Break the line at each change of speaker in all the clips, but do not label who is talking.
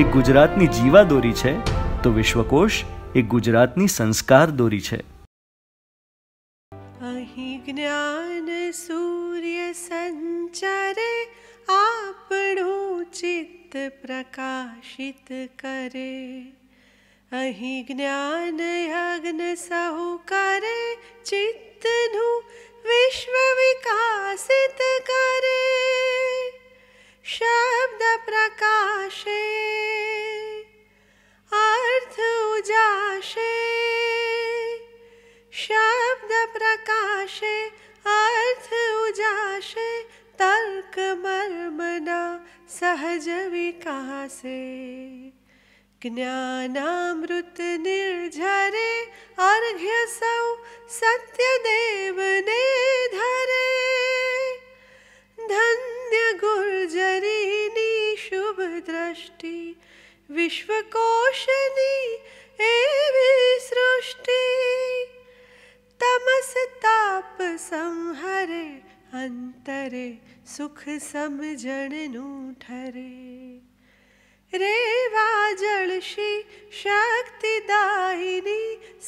એ ગુજરાતની દોરી છે તો વિશ્વકોશ એ ગુજરાતની સંસ્કાર દોરી છે
જ્ઞાન સૂર્ય સંચરે આપણું ચિત્ત પ્રકાશિત કરે અહીં જ્ઞાન યજ્ઞ સહુ કરે ચિત્તનું વિશ્વ વિકાસિત કરે शब्द प्रकाशे अर्थ उजाशे शब्द प्रकाशे अर्थ उजाशे तर्क मर्मना सहज विकासे ज्ञानामृत निर्झरे अर्घ्य सौ सत्यदेव ने धरे धन्य गुर्जरिनी शुभ दृष्टि विश्वकोशनी एवि सृष्टि तमस ताप संहरे अंतरे सुख समझनु ठरे रेवा जलशी शक्तिदायिनी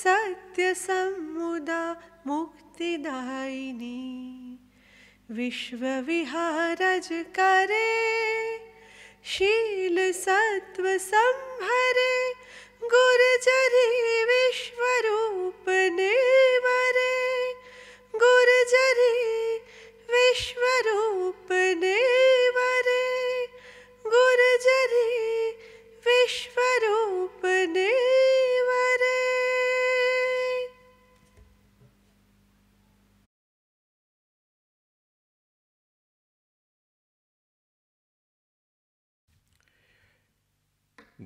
सत्य समुदा मुक्तिदायिनी विश्व विहारज करे शील सत्व संभरे गुरजरी विश्वरूप निवरे गुरजरी विश्वरूप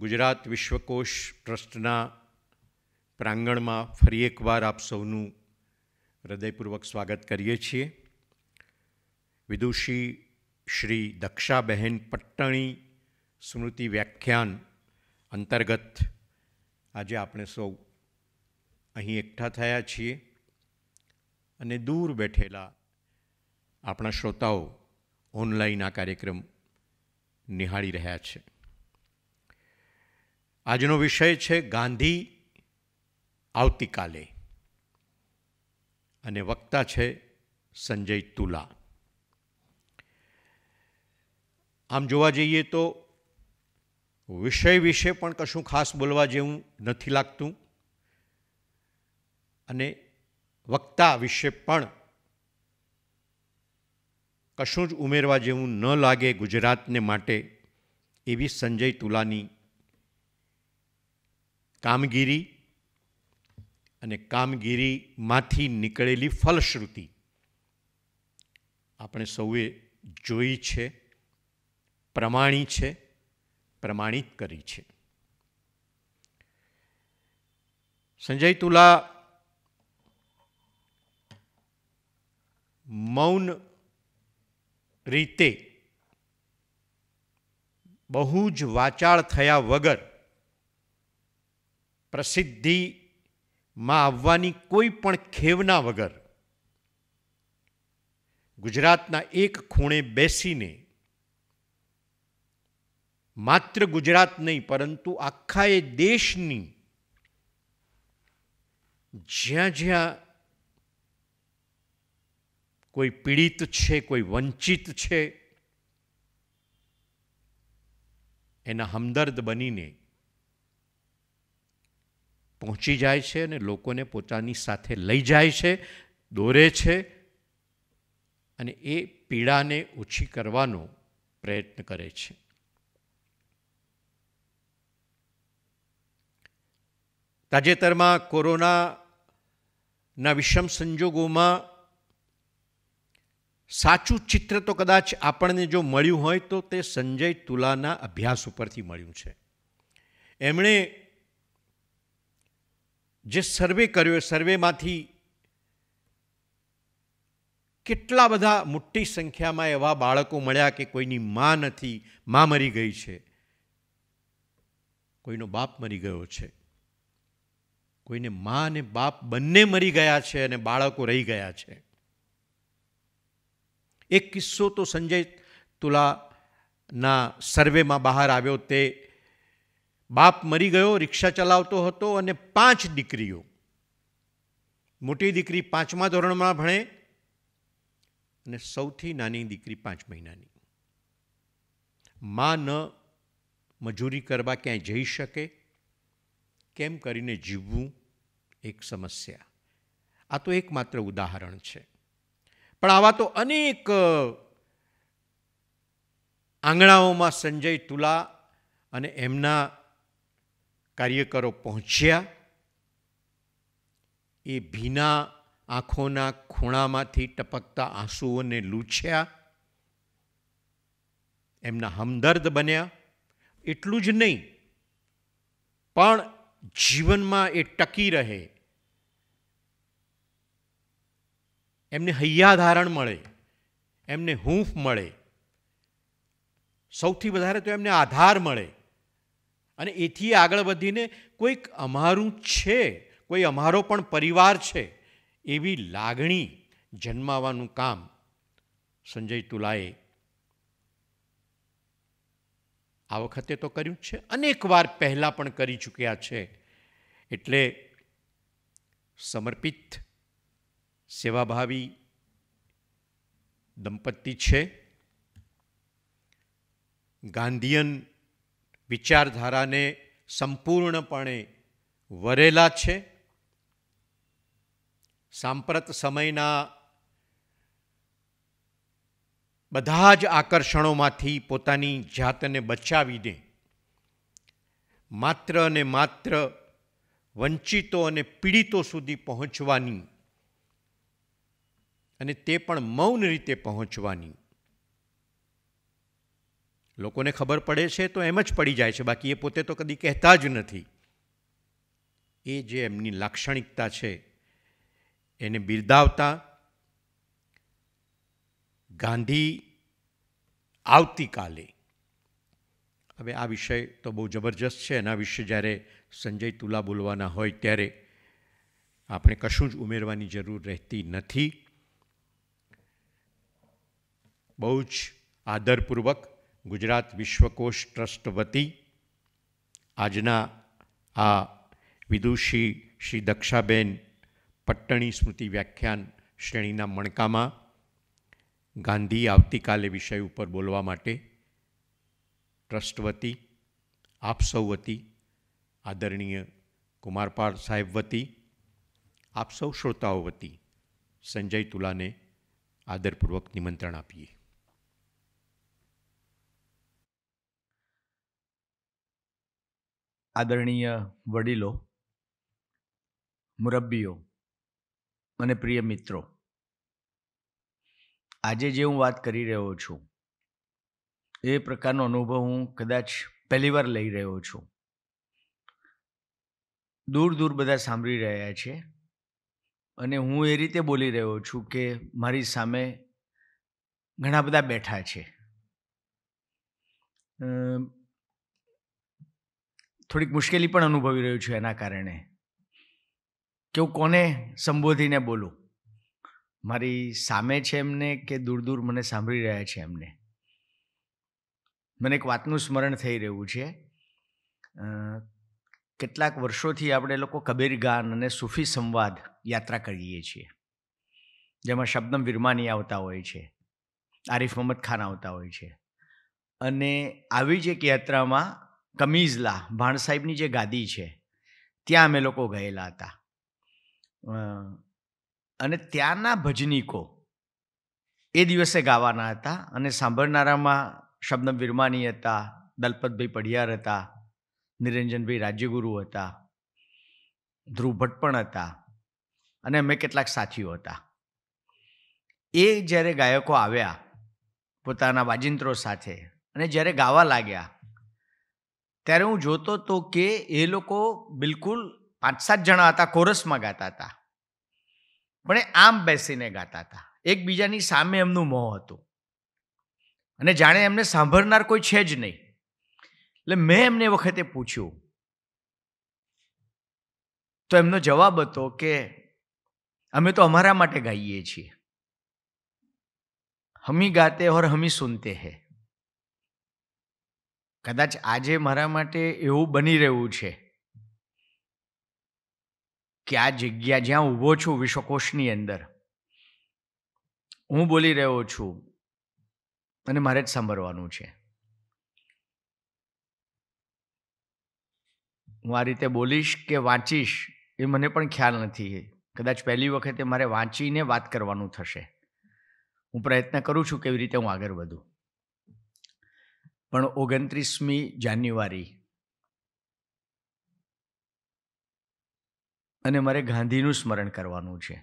ગુજરાત વિશ્વકોશ ટ્રસ્ટના પ્રાંગણમાં ફરી એકવાર આપ સૌનું હૃદયપૂર્વક સ્વાગત કરીએ છીએ વિદુષી શ્રી દક્ષાબહેન પટ્ટણી સ્મૃતિ વ્યાખ્યાન અંતર્ગત આજે આપણે સૌ અહીં એકઠા થયા છીએ અને દૂર બેઠેલા આપણા શ્રોતાઓ ઓનલાઈન આ કાર્યક્રમ નિહાળી રહ્યા છે આજનો વિષય છે ગાંધી આવતીકાલે અને વક્તા છે સંજય તુલા આમ જોવા જઈએ તો વિષય વિશે પણ કશું ખાસ બોલવા જેવું નથી લાગતું અને વક્તા વિશે પણ કશું જ ઉમેરવા જેવું ન લાગે ગુજરાતને માટે એવી સંજય તુલાની કામગીરી અને કામગીરીમાંથી નીકળેલી ફલશ્રુતિ આપણે સૌએ જોઈ છે પ્રમાણી છે પ્રમાણિત કરી છે સંજય તુલા મૌન રીતે બહુ જ વાચાળ થયા વગર પ્રસિદ્ધિમાં આવવાની કોઈ પણ ખેવના વગર ગુજરાતના એક ખૂણે બેસીને માત્ર ગુજરાત નહીં પરંતુ આખા એ દેશની જ્યાં જ્યાં કોઈ પીડિત છે કોઈ વંચિત છે એના હમદર્દ બનીને પહોંચી જાય છે અને લોકોને પોતાની સાથે લઈ જાય છે દોરે છે અને એ પીડાને ઓછી કરવાનો પ્રયત્ન કરે છે તાજેતરમાં કોરોનાના વિષમ સંજોગોમાં સાચું ચિત્ર તો કદાચ આપણને જો મળ્યું હોય તો તે સંજય તુલાના અભ્યાસ ઉપરથી મળ્યું છે એમણે જે સર્વે કર્યો એ સર્વેમાંથી કેટલા બધા મોટી સંખ્યામાં એવા બાળકો મળ્યા કે કોઈની મા નથી મા મરી ગઈ છે કોઈનો બાપ મરી ગયો છે કોઈને મા અને બાપ બંને મરી ગયા છે અને બાળકો રહી ગયા છે એક કિસ્સો તો સંજય તુલાના સર્વેમાં બહાર આવ્યો તે બાપ મરી ગયો રિક્ષા ચલાવતો હતો અને પાંચ દીકરીઓ મોટી દીકરી પાંચમા ધોરણમાં ભણે અને સૌથી નાની દીકરી પાંચ મહિનાની માં ન મજૂરી કરવા ક્યાંય જઈ શકે કેમ કરીને જીવવું એક સમસ્યા આ તો એકમાત્ર ઉદાહરણ છે પણ આવા તો અનેક આંગણાઓમાં સંજય તુલા અને એમના કાર્યકરો પહોંચ્યા એ ભીના આંખોના ખૂણામાંથી ટપકતા આંસુઓને લૂછ્યા એમના હમદર્દ બન્યા એટલું જ નહીં પણ જીવનમાં એ ટકી રહે એમને હૈયાધારણ મળે એમને હૂંફ મળે સૌથી વધારે તો એમને આધાર મળે અને એથી આગળ વધીને કોઈક અમારું છે કોઈ અમારો પણ પરિવાર છે એવી લાગણી જન્માવાનું કામ સંજય તુલાએ આ વખતે તો કર્યું જ છે અનેક વાર પહેલાં પણ કરી ચૂક્યા છે એટલે સમર્પિત સેવાભાવી દંપતી છે ગાંધીયન વિચારધારાને સંપૂર્ણપણે વરેલા છે સાંપ્રત સમયના બધા જ આકર્ષણોમાંથી પોતાની જાતને બચાવીને માત્ર અને માત્ર વંચિતો અને પીડિતો સુધી પહોંચવાની અને તે પણ મૌન રીતે પહોંચવાની લોકોને ખબર પડે છે તો એમ જ પડી જાય છે બાકી એ પોતે તો કદી કહેતા જ નથી એ જે એમની લાક્ષણિકતા છે એને બિરદાવતા ગાંધી આવતીકાલે હવે આ વિષય તો બહુ જબરજસ્ત છે એના વિશે જ્યારે સંજય તુલા બોલવાના હોય ત્યારે આપણે કશું જ ઉમેરવાની જરૂર રહેતી નથી બહુ જ આદરપૂર્વક ગુજરાત વિશ્વકોશ ટ્રસ્ટ વતી આજના આ વિદુષી શ્રી દક્ષાબેન પટ્ટણી સ્મૃતિ વ્યાખ્યાન શ્રેણીના મણકામાં ગાંધી આવતીકાલે વિષય ઉપર બોલવા માટે ટ્રસ્ટ વતી આપ સૌ વતી આદરણીય કુમારપાળ સાહેબ વતી આપ સૌ શ્રોતાઓ વતી સંજય તુલાને આદરપૂર્વક નિમંત્રણ આપીએ આદરણીય વડીલો
મુરબ્બીઓ અને પ્રિય મિત્રો આજે જે હું વાત કરી રહ્યો છું એ પ્રકારનો અનુભવ હું કદાચ પહેલીવાર લઈ રહ્યો છું દૂર દૂર બધા સાંભળી રહ્યા છે અને હું એ રીતે બોલી રહ્યો છું કે મારી સામે ઘણા બધા બેઠા છે થોડીક મુશ્કેલી પણ અનુભવી રહ્યું છું એના કારણે કે હું કોને સંબોધીને બોલું મારી સામે છે એમને કે દૂર દૂર મને સાંભળી રહ્યા છે એમને મને એક વાતનું સ્મરણ થઈ રહ્યું છે કેટલાક વર્ષોથી આપણે લોકો કબીર ગાન અને સૂફી સંવાદ યાત્રા કરીએ છીએ જેમાં શબનમ વિરમાની આવતા હોય છે આરિફ મોહમ્મદ ખાન આવતા હોય છે અને આવી જ એક યાત્રામાં કમીઝલા ભાણ સાહેબની જે ગાદી છે ત્યાં અમે લોકો ગયેલા હતા અને ત્યાંના ભજનીકો એ દિવસે ગાવાના હતા અને સાંભળનારામાં શબ્દમ વિરમાની હતા દલપતભાઈ પઢિયાર હતા નિરંજનભાઈ રાજ્યગુરુ હતા ધ્રુવ ભટ્ટ પણ હતા અને અમે કેટલાક સાથીઓ હતા એ જ્યારે ગાયકો આવ્યા પોતાના વાજિંત્રો સાથે અને જ્યારે ગાવા લાગ્યા ત્યારે હું જોતો હતો કે એ લોકો બિલકુલ પાંચ સાત જણા હતા કોરસમાં ગાતા હતા પણ એ આમ બેસીને ગાતા હતા એકબીજાની સામે એમનું મોં હતું અને જાણે એમને સાંભળનાર કોઈ છે જ નહીં એટલે મેં એમને વખતે પૂછ્યું તો એમનો જવાબ હતો કે અમે તો અમારા માટે ગાઈએ છીએ હમી ગાતે ઓર હમી સુનતે હૈ કદાચ આજે મારા માટે એવું બની રહ્યું છે કે આ જગ્યા જ્યાં ઊભો છું વિશ્વકોશની અંદર હું બોલી રહ્યો છું અને મારે જ સાંભળવાનું છે હું આ રીતે બોલીશ કે વાંચીશ એ મને પણ ખ્યાલ નથી કદાચ પહેલી વખતે મારે વાંચીને વાત કરવાનું થશે હું પ્રયત્ન કરું છું કેવી રીતે હું આગળ વધું પણ ઓગણત્રીસમી જાન્યુઆરી અને મારે ગાંધીનું સ્મરણ કરવાનું છે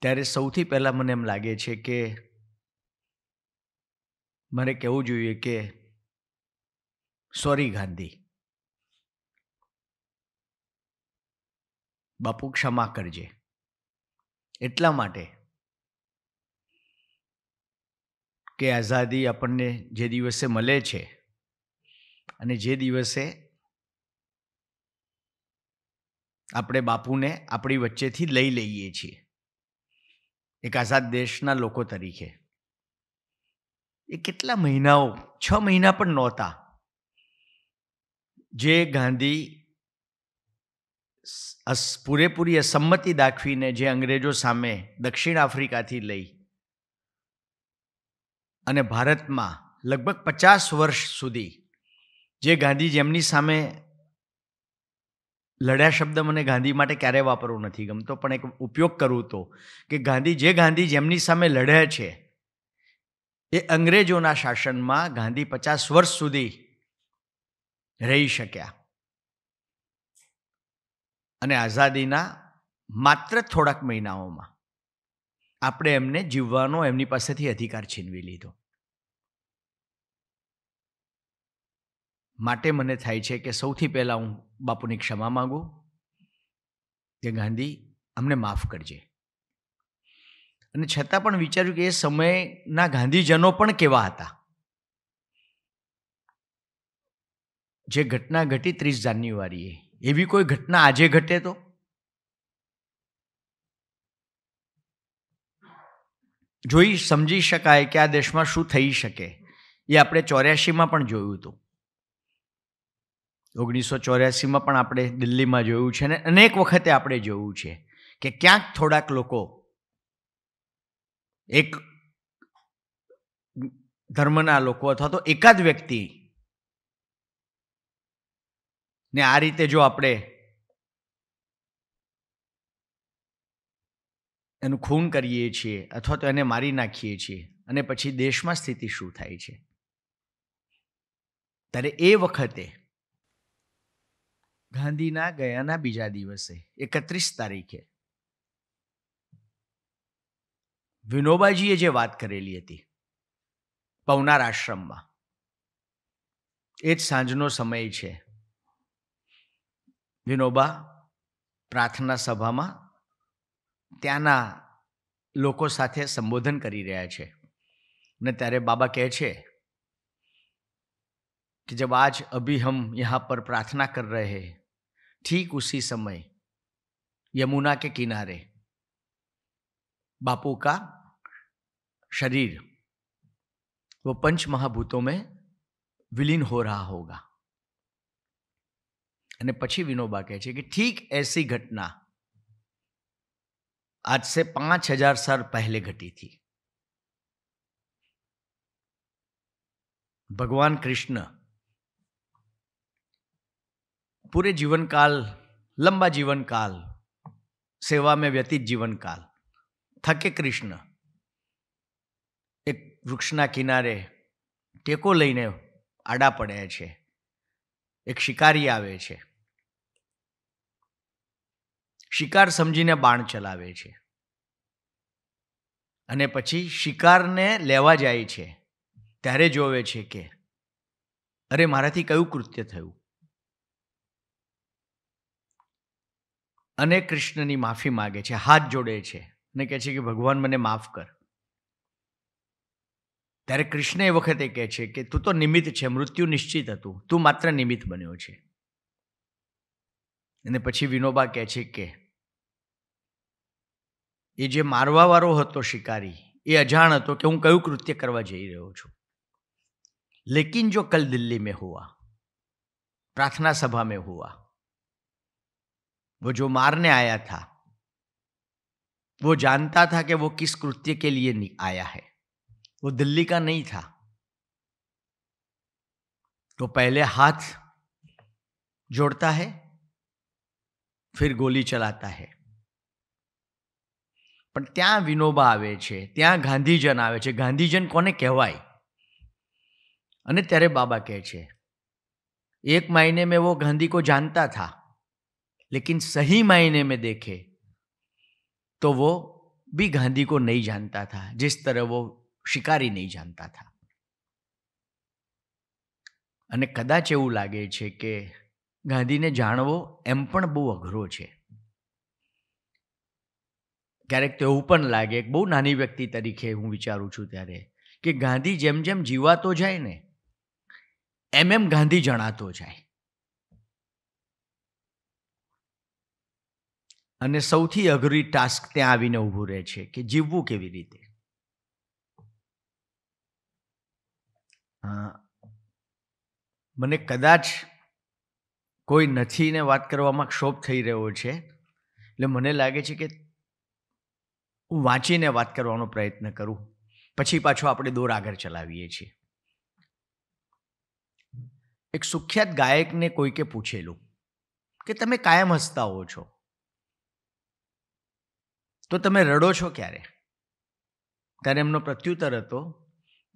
ત્યારે સૌથી પહેલાં મને એમ લાગે છે કે મારે કહેવું જોઈએ કે સોરી ગાંધી બાપુ ક્ષમા કરજે એટલા માટે કે આઝાદી આપણને જે દિવસે મળે છે અને જે દિવસે આપણે બાપુને આપણી વચ્ચેથી લઈ લઈએ છીએ એક આઝાદ દેશના લોકો તરીકે એ કેટલા મહિનાઓ છ મહિના પણ નહોતા જે ગાંધી પૂરેપૂરી અસંમતિ દાખવીને જે અંગ્રેજો સામે દક્ષિણ આફ્રિકાથી લઈ અને ભારતમાં લગભગ પચાસ વર્ષ સુધી જે ગાંધી જેમની સામે લડ્યા શબ્દ મને ગાંધી માટે ક્યારેય વાપરવો નથી ગમતો પણ એક ઉપયોગ કરું તો કે ગાંધી જે ગાંધી જેમની સામે લડ્યા છે એ અંગ્રેજોના શાસનમાં ગાંધી પચાસ વર્ષ સુધી રહી શક્યા અને આઝાદીના માત્ર થોડાક મહિનાઓમાં આપણે એમને જીવવાનો એમની પાસેથી અધિકાર છીનવી લીધો માટે મને થાય છે કે સૌથી પહેલાં હું બાપુની ક્ષમા માગું કે ગાંધી અમને માફ કરજે અને છતાં પણ વિચાર્યું કે એ સમયના ગાંધીજનો પણ કેવા હતા જે ઘટના ઘટી ત્રીસ જાન્યુઆરીએ એવી કોઈ ઘટના આજે ઘટે તો જોઈ સમજી શકાય કે આ દેશમાં શું થઈ શકે એ આપણે ચોર્યાસીમાં પણ જોયું હતું ઓગણીસો ચોર્યાસીમાં પણ આપણે દિલ્હીમાં જોયું છે અને અનેક વખતે આપણે જોયું છે કે ક્યાંક થોડાક લોકો એક ધર્મના લોકો અથવા તો એકાદ વ્યક્તિ ને આ રીતે જો આપણે એનું ખૂન કરીએ છીએ અથવા તો એને મારી નાખીએ છીએ અને પછી દેશમાં સ્થિતિ શું થાય છે ત્યારે એ વખતે ગાંધીના ગયાના બીજા દિવસે એકત્રીસ તારીખે વિનોબાજીએ જે વાત કરેલી હતી પવનાર આશ્રમમાં એ જ સાંજનો સમય છે વિનોબા પ્રાર્થના સભામાં ત્યાંના લોકો સાથે સંબોધન કરી રહ્યા છે ને ત્યારે બાબા કહે છે कि जब आज अभी हम यहाँ पर प्रार्थना कर रहे हैं ठीक उसी समय यमुना के किनारे बापू का शरीर वो पंच महाभूतों में विलीन हो रहा होगा અને પછી વિનોબા કહે છે કે ઠીક એસી ઘટના आज से पांच हजार साल पहले घटी थी भगवान कृष्ण पूरे जीवन काल लंबा जीवन काल सेवा में व्यतीत जीवन काल થકે કૃષ્ણ એક વૃક્ષના કિનારે ટેકો લઈને આડા પડ્યા છે એક શિકારી આવે છે શિકાર સમજીને બાણ ચલાવે છે અને પછી શિકારને લેવા જાય છે ત્યારે જોવે છે કે અરે મારાથી કયું કૃત્ય થયું અને કૃષ્ણની માફી માગે છે હાથ જોડે છે અને કહે છે કે ભગવાન મને માફ કર ત્યારે કૃષ્ણ એ વખતે કહે છે કે તું તો નિમિત્ત છે મૃત્યુ નિશ્ચિત હતું તું માત્ર નિમિત્ત બન્યો છે અને પછી વિનોબા કહે છે કે એ જે મારવાવાળો હતો शिकारी ये અજાણ હતો કે હું કયું કૃત્ય કરવા જઈ રહ્યો છું લેકિન જો કલ દિલ્લી में हुआ प्रार्थना सभा में हुआ वो जो मारने आया था वो जानता था कि वो किस कृत्य के लिए आया है वो दिल्ली का नहीं था तो पहले हाथ जोड़ता है फिर गोली चलाता है પણ ત્યાં વિનોબા આવે છે ત્યાં ગાંધીજન આવે છે ગાંધીજન કોને કહેવાય અને ત્યારે બાબા કહે છે એક માયને મેં વો ગાંધી કો જાનતા થા લેકિન સહી માયને મેં દેખે તો વો भी गांधी को नहीं जानता था जिस तरह वो શિકારી નહીં જાણતા થા અને કદાચ એવું લાગે છે કે ગાંધીને જાણવો એમ પણ બહુ અઘરો છે ક્યારેક તો એવું પણ લાગે એક બહુ નાની વ્યક્તિ તરીકે હું વિચારું છું ત્યારે કે ગાંધી જેમ જેમ જીવાતો જાય ને એમ એમ ગાંધી જણાતો જાય અને સૌથી અઘરી ટાસ્ક ત્યાં આવીને ઊભું રહે છે કે જીવવું કેવી રીતે મને કદાચ કોઈ નથીને વાત કરવામાં ક્ષોભ થઈ રહ્યો છે એટલે મને લાગે છે કે હું વાંચીને વાત કરવાનો પ્રયત્ન કરું પછી પાછો આપણે દોર આગળ ચલાવીએ છીએ એક સુખ્યાત ગાયકને કોઈકે પૂછેલું કે તમે કાયમ હસતા હો છો તો તમે રડો છો ક્યારે ત્યારે એમનો પ્રત્યુત્તર હતો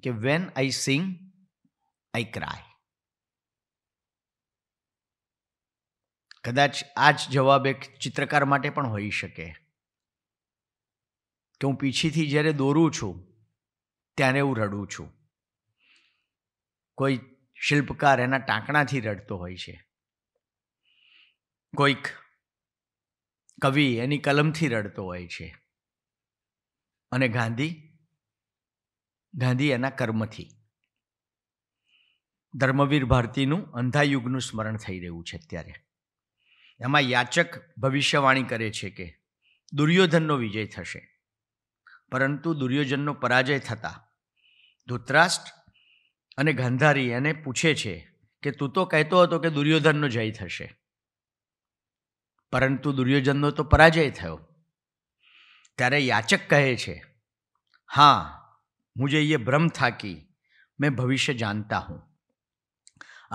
કે when I Singh I cry કદાચ આ જ જવાબ એક ચિત્રકાર માટે પણ હોઈ શકે કે હું પીછીથી જ્યારે દોરું છું ત્યારે હું રડું છું કોઈ શિલ્પકાર એના ટાંકણાથી રડતો હોય છે કોઈક કવિ એની કલમથી રડતો હોય છે અને ગાંધી ગાંધી એના કર્મથી ધર્મવીર ભારતીનું અંધાયુગનું સ્મરણ થઈ રહ્યું છે અત્યારે એમાં યાચક ભવિષ્યવાણી કરે છે કે દુર્યોધનનો વિજય થશે પરંતુ દુર્યોધનનો પરાજય થતા ધૂતરાષ્ટ્ર અને ગાંધારી એને પૂછે છે કે તું તો કહેતો હતો કે દુર્યોધનનો જય થશે પરંતુ દુર્યોધનનો તો પરાજય થયો ત્યારે યાચક કહે છે હા મુજે યે ભ્રમ થાકી મેં ભવિષ્ય જાણતા હું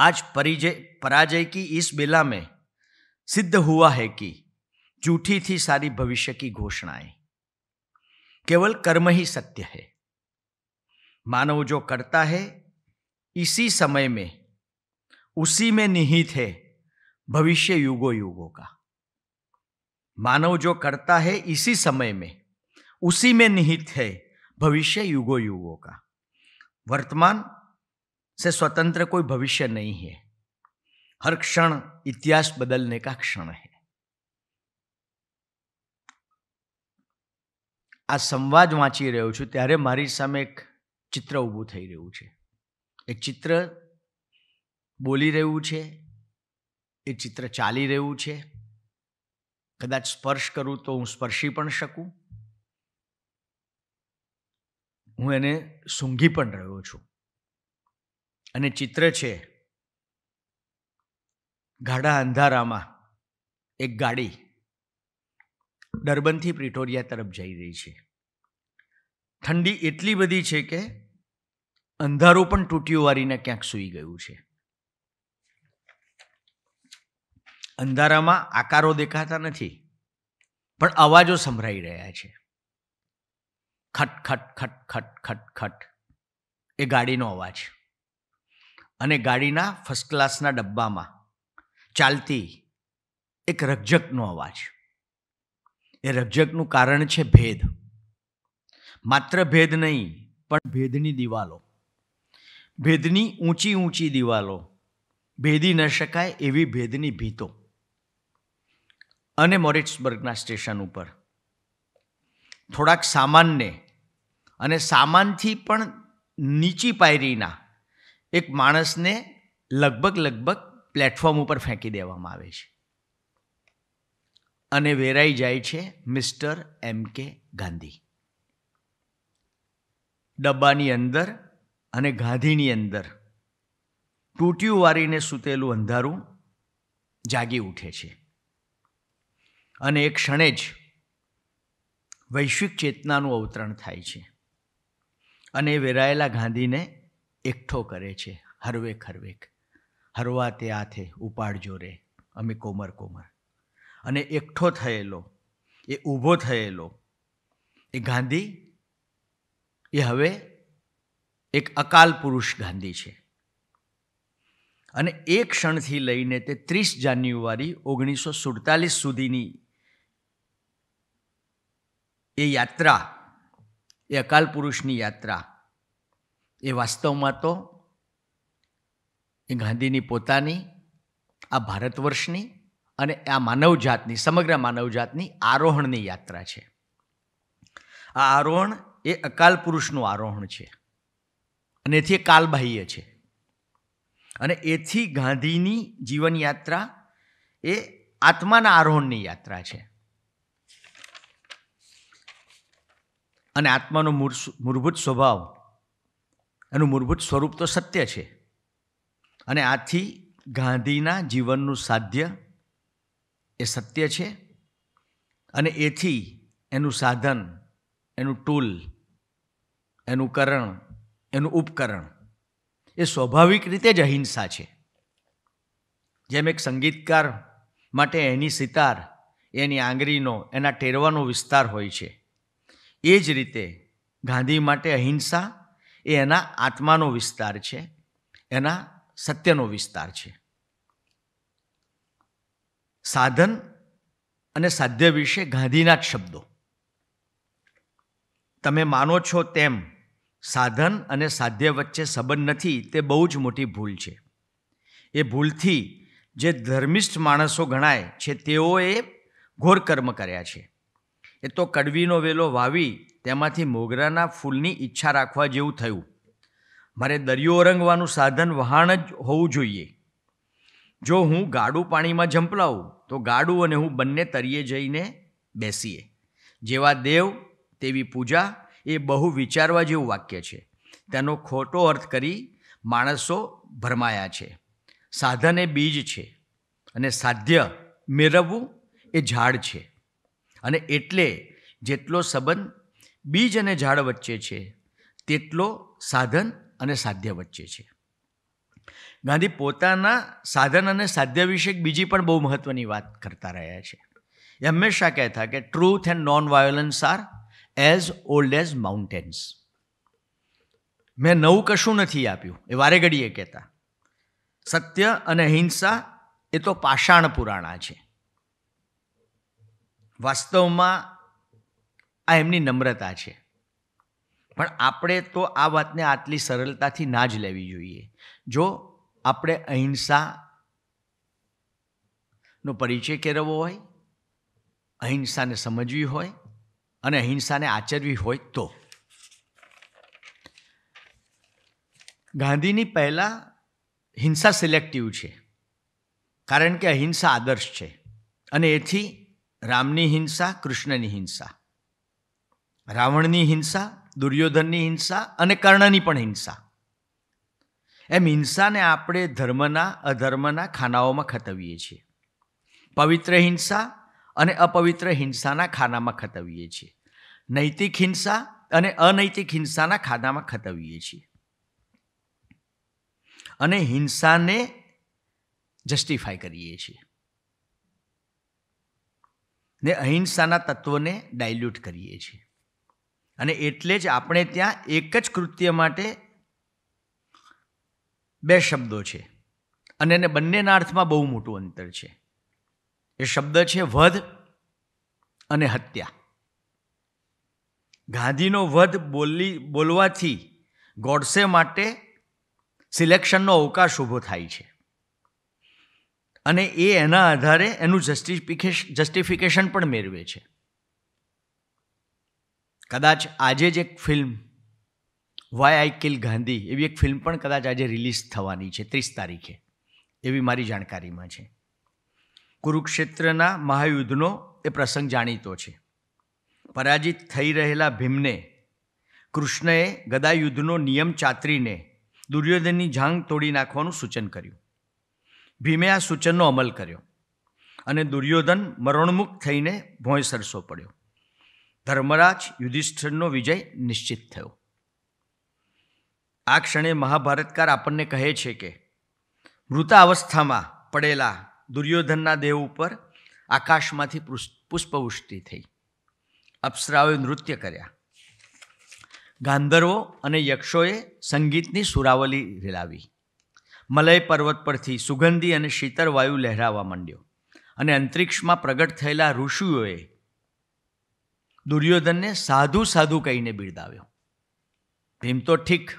આજ પરિજય પરાજય કી ઈસ બેલા મેં સિદ્ધ હુઆ હૈ કી જૂઠીથી સારી ભવિષ્ય કી ઘોષણાએ केवल कर्म ही सत्य है मानव जो करता है इसी समय में उसी में निहित है भविष्य युगो युगों का मानव जो करता है इसी समय में उसी में निहित है भविष्य युगो युगों का वर्तमान से स्वतंत्र कोई भविष्य नहीं है हर क्षण इतिहास बदलने का क्षण है આ સંવાદ વાંચી રહ્યો છું ત્યારે મારી સામે એક ચિત્ર ઊભું થઈ રહ્યું છે એ ચિત્ર બોલી રહ્યું છે એ ચિત્ર ચાલી રહ્યું છે કદાચ સ્પર્શ કરું તો હું સ્પર્શી પણ શકું હું એને સૂંઘી પણ રહ્યો છું અને ચિત્ર છે ગાઢા અંધારામાં એક ગાડી ડર્બનથી પ્રિટોરિયા તરફ જઈ રહી છે ઠંડી એટલી બધી છે કે અંધારું પણ તૂટ્યું વારીને ક્યાંક સૂઈ ગયું છે અંધારામાં આકારો દેખાતા નથી પણ અવાજો સંભળાઈ રહ્યા છે ખટ ખટ ખટ ખટ ખટ ખટ એ ગાડીનો અવાજ અને ગાડીના ફર્સ્ટ ક્લાસના ડબ્બામાં ચાલતી એક રકઝકનો અવાજ એ રજકનું કારણ છે ભેદ માત્ર ભેદ નહીં પણ ભેદની દિવાલો ભેદની ઊંચી ઊંચી દિવાલો ભેદી ન શકાય એવી ભેદની ભીતો અને મોરિટ્સબર્ગના સ્ટેશન ઉપર થોડાક સામાનને અને સામાનથી પણ નીચી પાયરીના એક માણસને લગભગ લગભગ પ્લેટફોર્મ ઉપર ફેંકી દેવામાં આવે છે અને વેરાઈ જાય છે મિસ્ટર એમ કે ગાંધી ડબ્બાની અંદર અને ગાંધીની અંદર તૂટ્યું વારીને સૂતેલું અંધારું જાગી ઉઠે છે અને એક ક્ષણે જ વૈશ્વિક ચેતનાનું અવતરણ થાય છે અને વેરાયેલા ગાંધીને એકઠો કરે છે હરવેક હરવેક હરવા તે આથે ઉપાડજો રે અમે કોમર કોમર અને એકઠો થયેલો એ ઊભો થયેલો એ ગાંધી એ હવે એક અકાલ પુરુષ ગાંધી છે અને એ ક્ષણથી લઈને તે ત્રીસ જાન્યુઆરી ઓગણીસો સુડતાલીસ સુધીની એ યાત્રા એ અકાલ પુરુષની યાત્રા એ વાસ્તવમાં તો એ ગાંધીની પોતાની આ ભારત વર્ષની અને આ માનવજાતની સમગ્ર માનવજાતની આરોહણની યાત્રા છે આ આરોહણ એ અકાલ પુરુષનું આરોહણ છે અને એથી એ કાલબાહ્ય છે અને એથી ગાંધીની જીવનયાત્રા એ આત્માના આરોહણની યાત્રા છે અને આત્માનો મૂળભૂત સ્વભાવ એનું મૂળભૂત સ્વરૂપ તો સત્ય છે અને આથી ગાંધીના જીવનનું સાધ્ય એ સત્ય છે અને એથી એનું સાધન એનું ટૂલ એનું કરણ એનું ઉપકરણ એ સ્વાભાવિક રીતે જ અહિંસા છે જેમ એક સંગીતકાર માટે એની સિતાર એની આંગળીનો એના ટેરવાનો વિસ્તાર હોય છે એ જ રીતે ગાંધી માટે અહિંસા એ એના આત્માનો વિસ્તાર છે એના સત્યનો વિસ્તાર છે સાધન અને સાધ્ય વિશે ગાંધીના જ શબ્દો તમે માનો છો તેમ સાધન અને સાધ્ય વચ્ચે સંબંધ નથી તે બહુ જ મોટી ભૂલ છે એ ભૂલથી જે ધર્મિષ્ઠ માણસો ગણાય છે તેઓએ ઘોર કર્મ કર્યા છે એ તો કડવીનો વેલો વાવી તેમાંથી મોગરાના ફૂલની ઈચ્છા રાખવા જેવું થયું મારે દરિયો રંગવાનું સાધન વહાણ જ હોવું જોઈએ જો હું ગાડું પાણીમાં ઝંપલાવું તો ગાડું અને હું બંને તરીએ જઈને બેસીએ જેવા દેવ તેવી પૂજા એ બહુ વિચારવા જેવું વાક્ય છે તેનો ખોટો અર્થ કરી માણસો ભરમાયા છે સાધન એ બીજ છે અને સાધ્ય મેળવવું એ ઝાડ છે અને એટલે જેટલો સંબંધ બીજ અને ઝાડ વચ્ચે છે તેટલો સાધન અને સાધ્ય વચ્ચે છે ગાંધી પોતાના સાધન અને સાધ્ય વિશે બીજી પણ બહુ મહત્ત્વની વાત કરતા રહ્યા છે એ હંમેશા કહેતા કે truth and non violence are as old as mountains મેં નવું કશું નથી આપ્યું એ વારે ઘડીએ કહેતા સત્ય અને હિંસા એ તો પાષાણ પુરાણા છે વાસ્તવમાં આ એમની નમ્રતા છે પણ આપણે તો આ વાતને આટલી સરળતાથી ના જ લેવી જોઈએ જો આપણે અહિંસા નો પરિચય કેળવવો હોય અહિંસાને સમજવી હોય અને અહિંસાને આચરવી હોય તો ગાંધીની પહેલાં હિંસા સિલેક્ટિવ છે કારણ કે અહિંસા આદર્શ છે અને એથી રામની હિંસા કૃષ્ણની હિંસા રાવણની હિંસા દુર્યોધનની હિંસા અને કર્ણની પણ હિંસા એમ હિંસાને આપણે ધર્મના અધર્મના ખાનાઓમાં ખતવીએ છીએ પવિત્ર હિંસા અને અપવિત્ર હિંસાના ખાનામાં ખતવીએ છીએ નૈતિક હિંસા અને અનૈતિક હિંસાના ખાનામાં ખતવીએ છીએ અને હિંસાને જસ્ટિફાય કરીએ છીએ ને અહિંસાના તત્વને ડાયલ્યુટ કરીએ છીએ અને એટલે જ આપણે ત્યાં એક જ કૃત્ય માટે બે શબ્દો છે અને એને બંનેના અર્થમાં બહુ મોટું અંતર છે એ શબ્દ છે વધ અને હત્યા ગાંધીનો વધ બોલી બોલવાથી ગોડસે માટે સિલેક્શનનો અવકાશ ઊભો થાય છે અને એ એના આધારે એનું જસ્ટિફિકેશન પણ મેળવે છે કદાચ આજે જ એક film why I kill Gandhi એવી એક ફિલ્મ પણ કદાચ આજે રિલીઝ થવાની છે ત્રીસ તારીખે એવી મારી જાણકારીમાં છે કુરુક્ષેત્રના મહાયુદ્ધનો એ પ્રસંગ જાણીતો છે પરાજિત થઈ રહેલા ભીમને કૃષ્ણએ ગદાયુદ્ધનો નિયમ ચાતરીને દુર્યોધનની જાંગ તોડી નાખવાનું સૂચન કર્યું ભીમે આ સૂચનનો અમલ કર્યો અને દુર્યોધન મરણમુખ થઈને ભોંયસરસો પડ્યો ધર્મરાજ યુધિષ્ઠિરનો વિજય નિશ્ચિત થયો આ ક્ષણે મહાભારતકાર આપણને કહે છે કે મૃતાવસ્થામાં પડેલા દુર્યોધનના દેહ ઉપર આકાશમાંથી પુષ્પવૃષ્ટિ થઈ અપ્સરાઓએ નૃત્ય કર્યા ગાંધર્વો અને યક્ષોએ સંગીતની સુરાવલી રેલાવી મલય પર્વત પરથી સુગંધી અને શીતળ વાયુ લહેરાવા માંડ્યો અને અંતરિક્ષમાં પ્રગટ થયેલા ઋષિઓએ દુર્યોધનને સાધુ સાધુ કહીને બિરદાવ્યો ભીમ તો ઠીક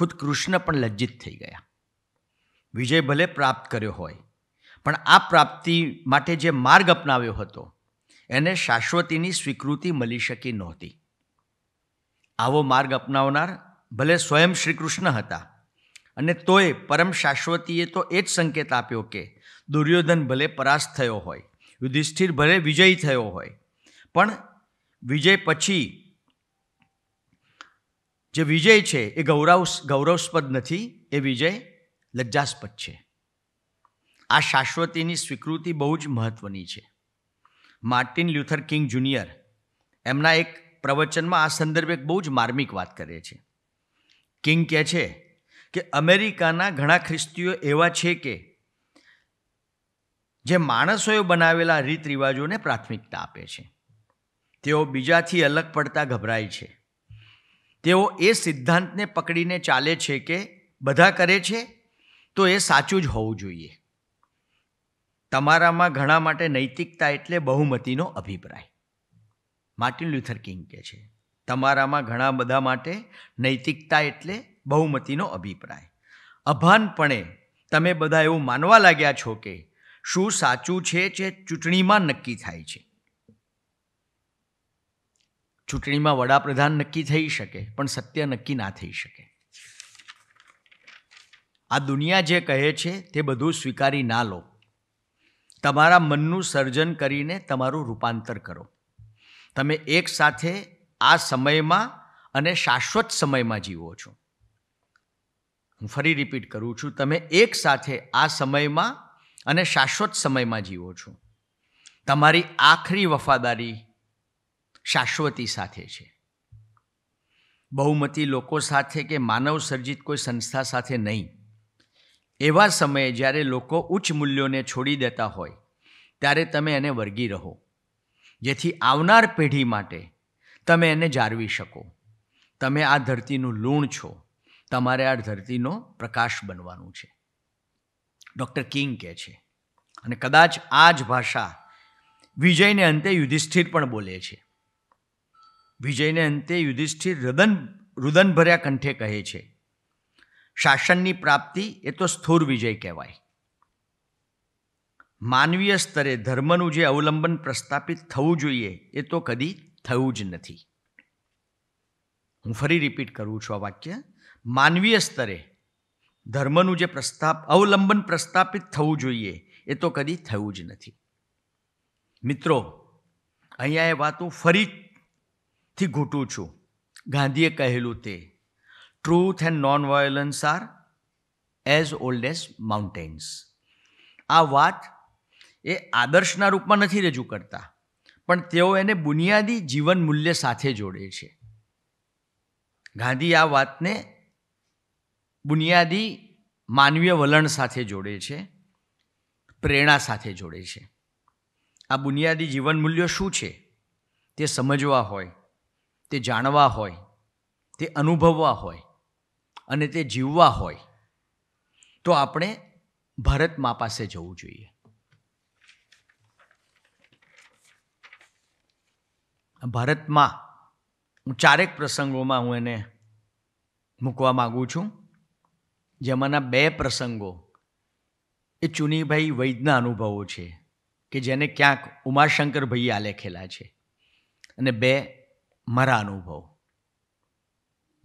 ખુદ કૃષ્ણ પણ લજ્જિત થઈ ગયા વિજય ભલે પ્રાપ્ત કર્યો હોય પણ આ પ્રાપ્તિ માટે જે માર્ગ અપનાવ્યો હતો એને શાશ્વતીની સ્વીકૃતિ મળી શકી નહોતી આવો માર્ગ અપનાવનાર ભલે સ્વયં શ્રી કૃષ્ણ હતા અને તોય પરમ શાશ્વતીએ તો એ જ સંકેત આપ્યો કે દુર્યોધન ભલે પરાસ્ત થયો હોય યુધિષ્ઠિર ભલે વિજયી થયો હોય પણ વિજય પછી જે વિજય છે એ ગૌરવ ગૌરવસ્પદ નથી એ વિજય લજ્જાસ્પદ છે આ શાશ્વતીની સ્વીકૃતિ બહુ જ મહત્ત્વની છે માર્ટિન લ્યુથર કિંગ જુનિયર એમના એક પ્રવચનમાં આ સંદર્ભે બહુ જ માર્મિક વાત કરે છે કિંગ કહે છે કે અમેરિકાના ઘણા ખ્રિસ્તીઓ એવા છે કે જે માણસોએ બનાવેલા રીત રિવાજોને પ્રાથમિકતા આપે છે તેઓ બીજાથી અલગ પડતા ગભરાય છે તેઓ એ સિદ્ધાંતને પકડીને ચાલે છે કે બધા કરે છે તો એ સાચું જ હોવું જોઈએ તમારામાં ઘણા માટે નૈતિકતા એટલે બહુમતીનો અભિપ્રાય માર્ટિન લ્યુથર કિંગ કહે છે તમારામાં ઘણા બધા માટે નૈતિકતા એટલે બહુમતીનો અભિપ્રાય અભાનપણે તમે બધા એવું માનવા લાગ્યા છો કે શું સાચું છે જે ચૂંટણીમાં નક્કી થાય છે ચૂંટણીમાં વડાપ્રધાન નક્કી થઈ શકે પણ સત્ય નક્કી ના થઈ શકે આ દુનિયા જે કહે છે તે બધું સ્વીકારી ના લો તમારા મનનું સર્જન કરીને તમારું રૂપાંતર કરો તમે એક સાથે આ સમયમાં અને શાશ્વત સમયમાં જીવો છો હું ફરી રિપીટ કરું છું તમે એક સાથે આ સમયમાં અને શાશ્વત સમયમાં જીવો છો તમારી આખરી વફાદારી શાશ્વતી સાથે છે બહુમતી લોકો સાથે કે માનવ સર્જિત કોઈ સંસ્થા સાથે નહીં એવા સમયે જ્યારે લોકો ઉચ્ચ મૂલ્યોને છોડી દેતા હોય ત્યારે તમે એને વર્ગી રહો જેથી આવનાર પેઢી માટે તમે એને જાળવી શકો તમે આ ધરતીનું લૂણ છો તમારે આ ધરતીનો પ્રકાશ બનવાનું છે ડૉક્ટર કિંગ કહે છે અને કદાચ આ જ ભાષા વિજયને અંતે યુધિષ્ઠિર પણ બોલે છે વિજયને અંતે યુધિષ્ઠિર રુદન રુદનભર્યા કંઠે કહે છે શાસનની પ્રાપ્તિ એ તો સ્થૂર વિજય કહેવાય માનવીય સ્તરે ધર્મનું જે અવલંબન પ્રસ્થાપિત થવું જોઈએ એ તો કદી થયું જ નથી હું ફરી રિપીટ કરું છું આ વાક્ય માનવીય સ્તરે ધર્મનું જે પ્રસ્તાપ અવલંબન પ્રસ્થાપિત થવું જોઈએ એ તો કદી થયું જ નથી મિત્રો અહીંયા એ વાત હું ફરી થી ઘૂંટું છું ગાંધીએ કહેલું તે truth and non violence are as old as mountains આ વાત એ આદર્શના રૂપમાં નથી રજૂ કરતા પણ તેઓ એને બુનિયાદી જીવન મૂલ્ય સાથે જોડે છે ગાંધી આ વાતને બુનિયાદી માનવીય વલણ સાથે જોડે છે પ્રેરણા સાથે જોડે છે આ બુનિયાદી જીવન મૂલ્યો શું છે તે સમજવા હોય તે જાણવા હોય તે અનુભવવા હોય અને તે જીવવા હોય તો આપણે ભારત મા પાસે જવું જોઈએ ભારતમાં હું ચારેક પ્રસંગોમાં હું એને મૂકવા માગું છું જેમાંના બે પ્રસંગો એ ચુનીભાઈ વૈદના અનુભવો છે કે જેને ક્યાંક ઉમાશંકરભાઈ આલેખેલા છે અને બે મારા અનુભવ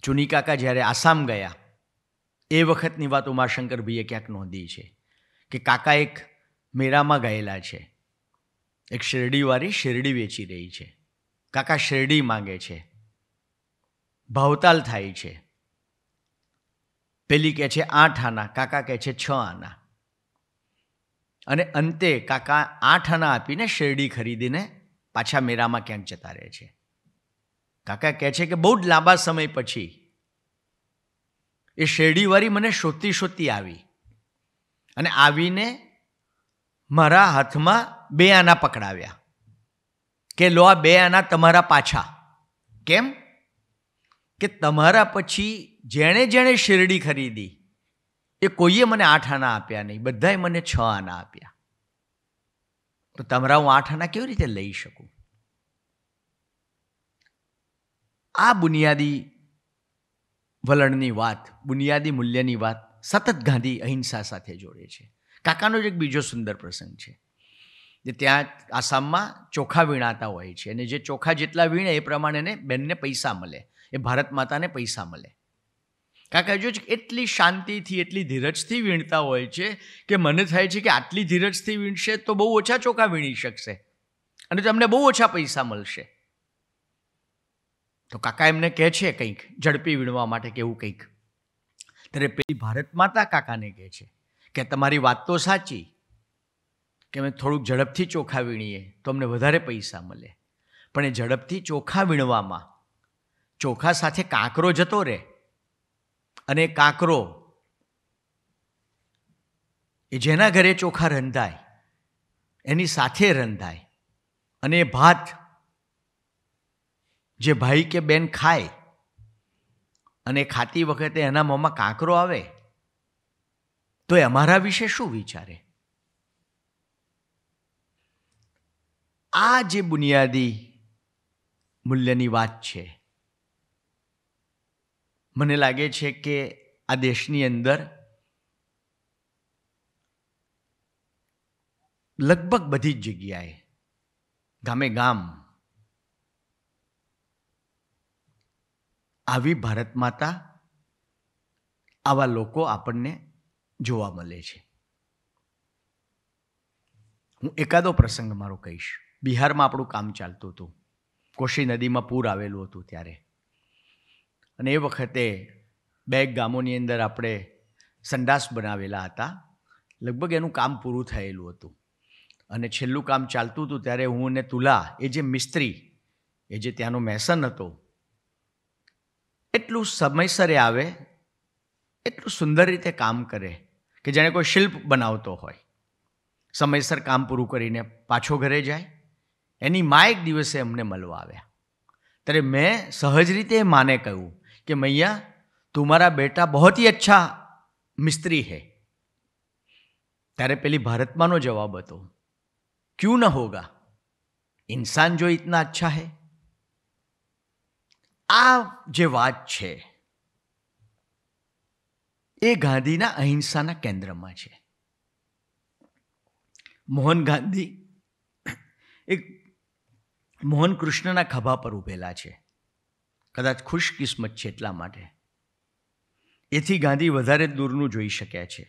ચુની કાકા જ્યારે આસામ ગયા એ વખતની વાત ઉમાશંકરભાઈએ ક્યાંક નોંધી છે કે કાકા એક મેળામાં ગયેલા છે એક શેરડીવાળી શેરડી વેચી રહી છે કાકા શેરડી માંગે છે ભાવતાલ થાય છે પેલી કહે છે આઠ આના કાકા કહે છે છ આના અને અંતે કાકા આઠ આના આપીને શેરડી ખરીદીને પાછા મેળામાં ક્યાંક જતા રહે છે કાકા કહે છે કે બહુ જ લાંબા સમય પછી એ શેરડીવાળી મને શોધતી શોધતી આવી અને આવીને મારા હાથમાં બે આના પકડાવ્યા કે લો આ બે આના તમારા પાછા કેમ કે તમારા પછી જેણે જેણે શેરડી ખરીદી એ કોઈએ મને આઠ આના આપ્યા નહીં બધાએ મને છ આના આપ્યા તો તમારા હું આઠ આના કેવી રીતે લઈ શકું આ બુનિયાદી વલણની વાત બુનિયાદી મૂલ્યની વાત સતત ગાંધી અહિંસા સાથે જોડે છે કાકાનો જ એક બીજો સુંદર પ્રસંગ છે જે ત્યાં આસામમાં ચોખા વીણાતા હોય છે અને જે ચોખા જેટલા વીણે એ પ્રમાણે એને બેનને પૈસા મળે એ ભારત માતાને પૈસા મળે કાકા જો એટલી શાંતિથી એટલી ધીરજથી વીણતા હોય છે કે મને થાય છે કે આટલી ધીરજથી વીણશે તો બહુ ઓછા ચોખા વીણી શકશે અને તમને બહુ ઓછા પૈસા મળશે તો કાકા એમને કહે છે કંઈક ઝડપી વીણવા માટે કેવું કંઈક ત્યારે પેલી ભારત માતા કાકાને કહે છે કે તમારી વાત તો સાચી કે અમે થોડુંક ઝડપથી ચોખા વીણીએ તો અમને વધારે પૈસા મળે પણ એ ઝડપથી ચોખા વીણવામાં ચોખા સાથે કાંકરો જતો રહે અને કાંકરો એ જેના ઘરે ચોખા રંધાય એની સાથે રંધાય અને ભાત જે ભાઈ કે બેન ખાય અને ખાતી વખતે એના મોંમાં કાંકરો આવે તો એ અમારા વિશે શું વિચારે આ જે બુનિયાદી મૂલ્યની વાત છે મને લાગે છે કે આ દેશની અંદર લગભગ બધી જ જગ્યાએ ગામે ગામ આવી ભારત માતા આવા લોકો આપણને જોવા મળે છે હું એકાદો પ્રસંગ મારો કહીશ બિહારમાં આપણું કામ ચાલતું હતું કોશી નદીમાં પૂર આવેલું હતું ત્યારે અને એ વખતે બે ગામોની અંદર આપણે સંડાસ બનાવેલા હતા લગભગ એનું કામ પૂરું થયેલું હતું અને છેલ્લું કામ ચાલતું હતું ત્યારે હું અને તુલા એ જે મિસ્ત્રી એ જે ત્યાંનો મેસન હતો એટલું સમયસરે આવે એટલું સુંદર રીતે કામ કરે કે જાણે કોઈ શિલ્પ બનાવતો હોય સમયસર કામ પૂરું કરીને પાછો ઘરે જાય એની મા એક દિવસે અમને મળવા આવ્યા ત્યારે મેં સહજ રીતે માને કહ્યું કે મૈયા તુમારા બેટા બહુ અચ્છા મિસ્ત્રી હે ત્યારે પેલી ભારતમાંનો જવાબ હતો ક્યુ ન હોગા ઇન્સાન જો ઇતના અચ્છા હૈ આ જે વાત છે એ ગાંધીના અહિંસાના કેન્દ્રમાં છે મોહન ગાંધી એક મોહન કૃષ્ણના ખભા પર ઊભેલા છે કદાચ ખુશકિસ્મત છે એટલા માટે એથી ગાંધી વધારે દૂરનું જોઈ શક્યા છે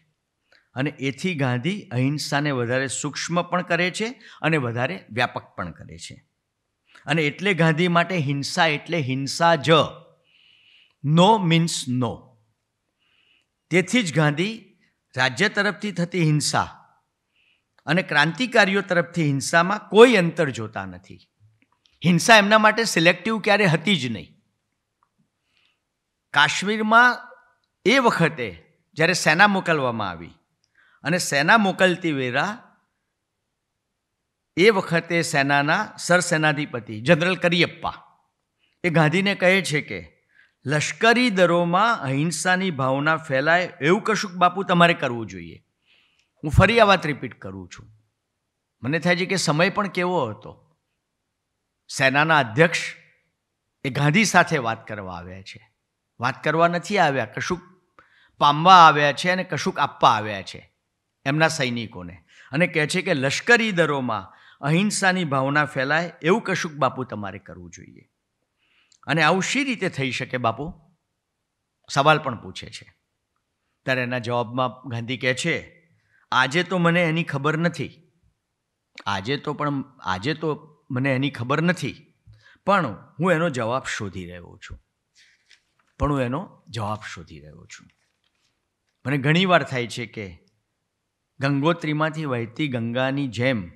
અને એથી ગાંધી અહિંસાને વધારે સૂક્ષ્મ પણ કરે છે અને વધારે વ્યાપક પણ કરે છે અને એટલે ગાંધી માટે હિંસા એટલે હિંસા જ નો મીન્સ નો તેથી જ ગાંધી રાજ્ય તરફથી થતી હિંસા અને ક્રાંતિકારીઓ તરફથી હિંસામાં કોઈ અંતર જોતા નથી હિંસા એમના માટે સિલેક્ટિવ ક્યારે હતી જ નહીં કાશ્મીરમાં એ વખતે જ્યારે સેના મોકલવામાં આવી અને સેના મોકલતી વેરા એ વખતે સેનાના સરસેનાધિપતિ જનરલ કરિયપ્પા એ ગાંધીને કહે છે કે લશ્કરી દળોમાં અહિંસાની ભાવના ફેલાય એવું કશુંક બાપુ તમારે કરવું જોઈએ હું ફરી આ વાત રિપીટ કરું છું મને થાય છે કે સમય પણ કેવો હતો સેનાના અધ્યક્ષ એ ગાંધી સાથે વાત કરવા આવ્યા છે વાત કરવા નથી આવ્યા કશુંક પામવા આવ્યા છે અને કશુંક આપવા આવ્યા છે એમના સૈનિકોને અને કહે છે કે લશ્કરી દરોમાં અહિંસાની ભાવના ફેલાય એવું કશુંક બાપુ તમારે કરવું જોઈએ અને આવું શી રીતે થઈ શકે બાપુ સવાલ પણ પૂછે છે ત્યારે એના જવાબમાં ગાંધી કહે છે આજે તો મને એની ખબર નથી આજે તો પણ આજે તો મને એની ખબર નથી પણ હું એનો જવાબ શોધી રહ્યો છું પણ હું એનો જવાબ શોધી રહ્યો છું મને ઘણીવાર થાય છે કે ગંગોત્રીમાંથી વહેતી ગંગાની જેમ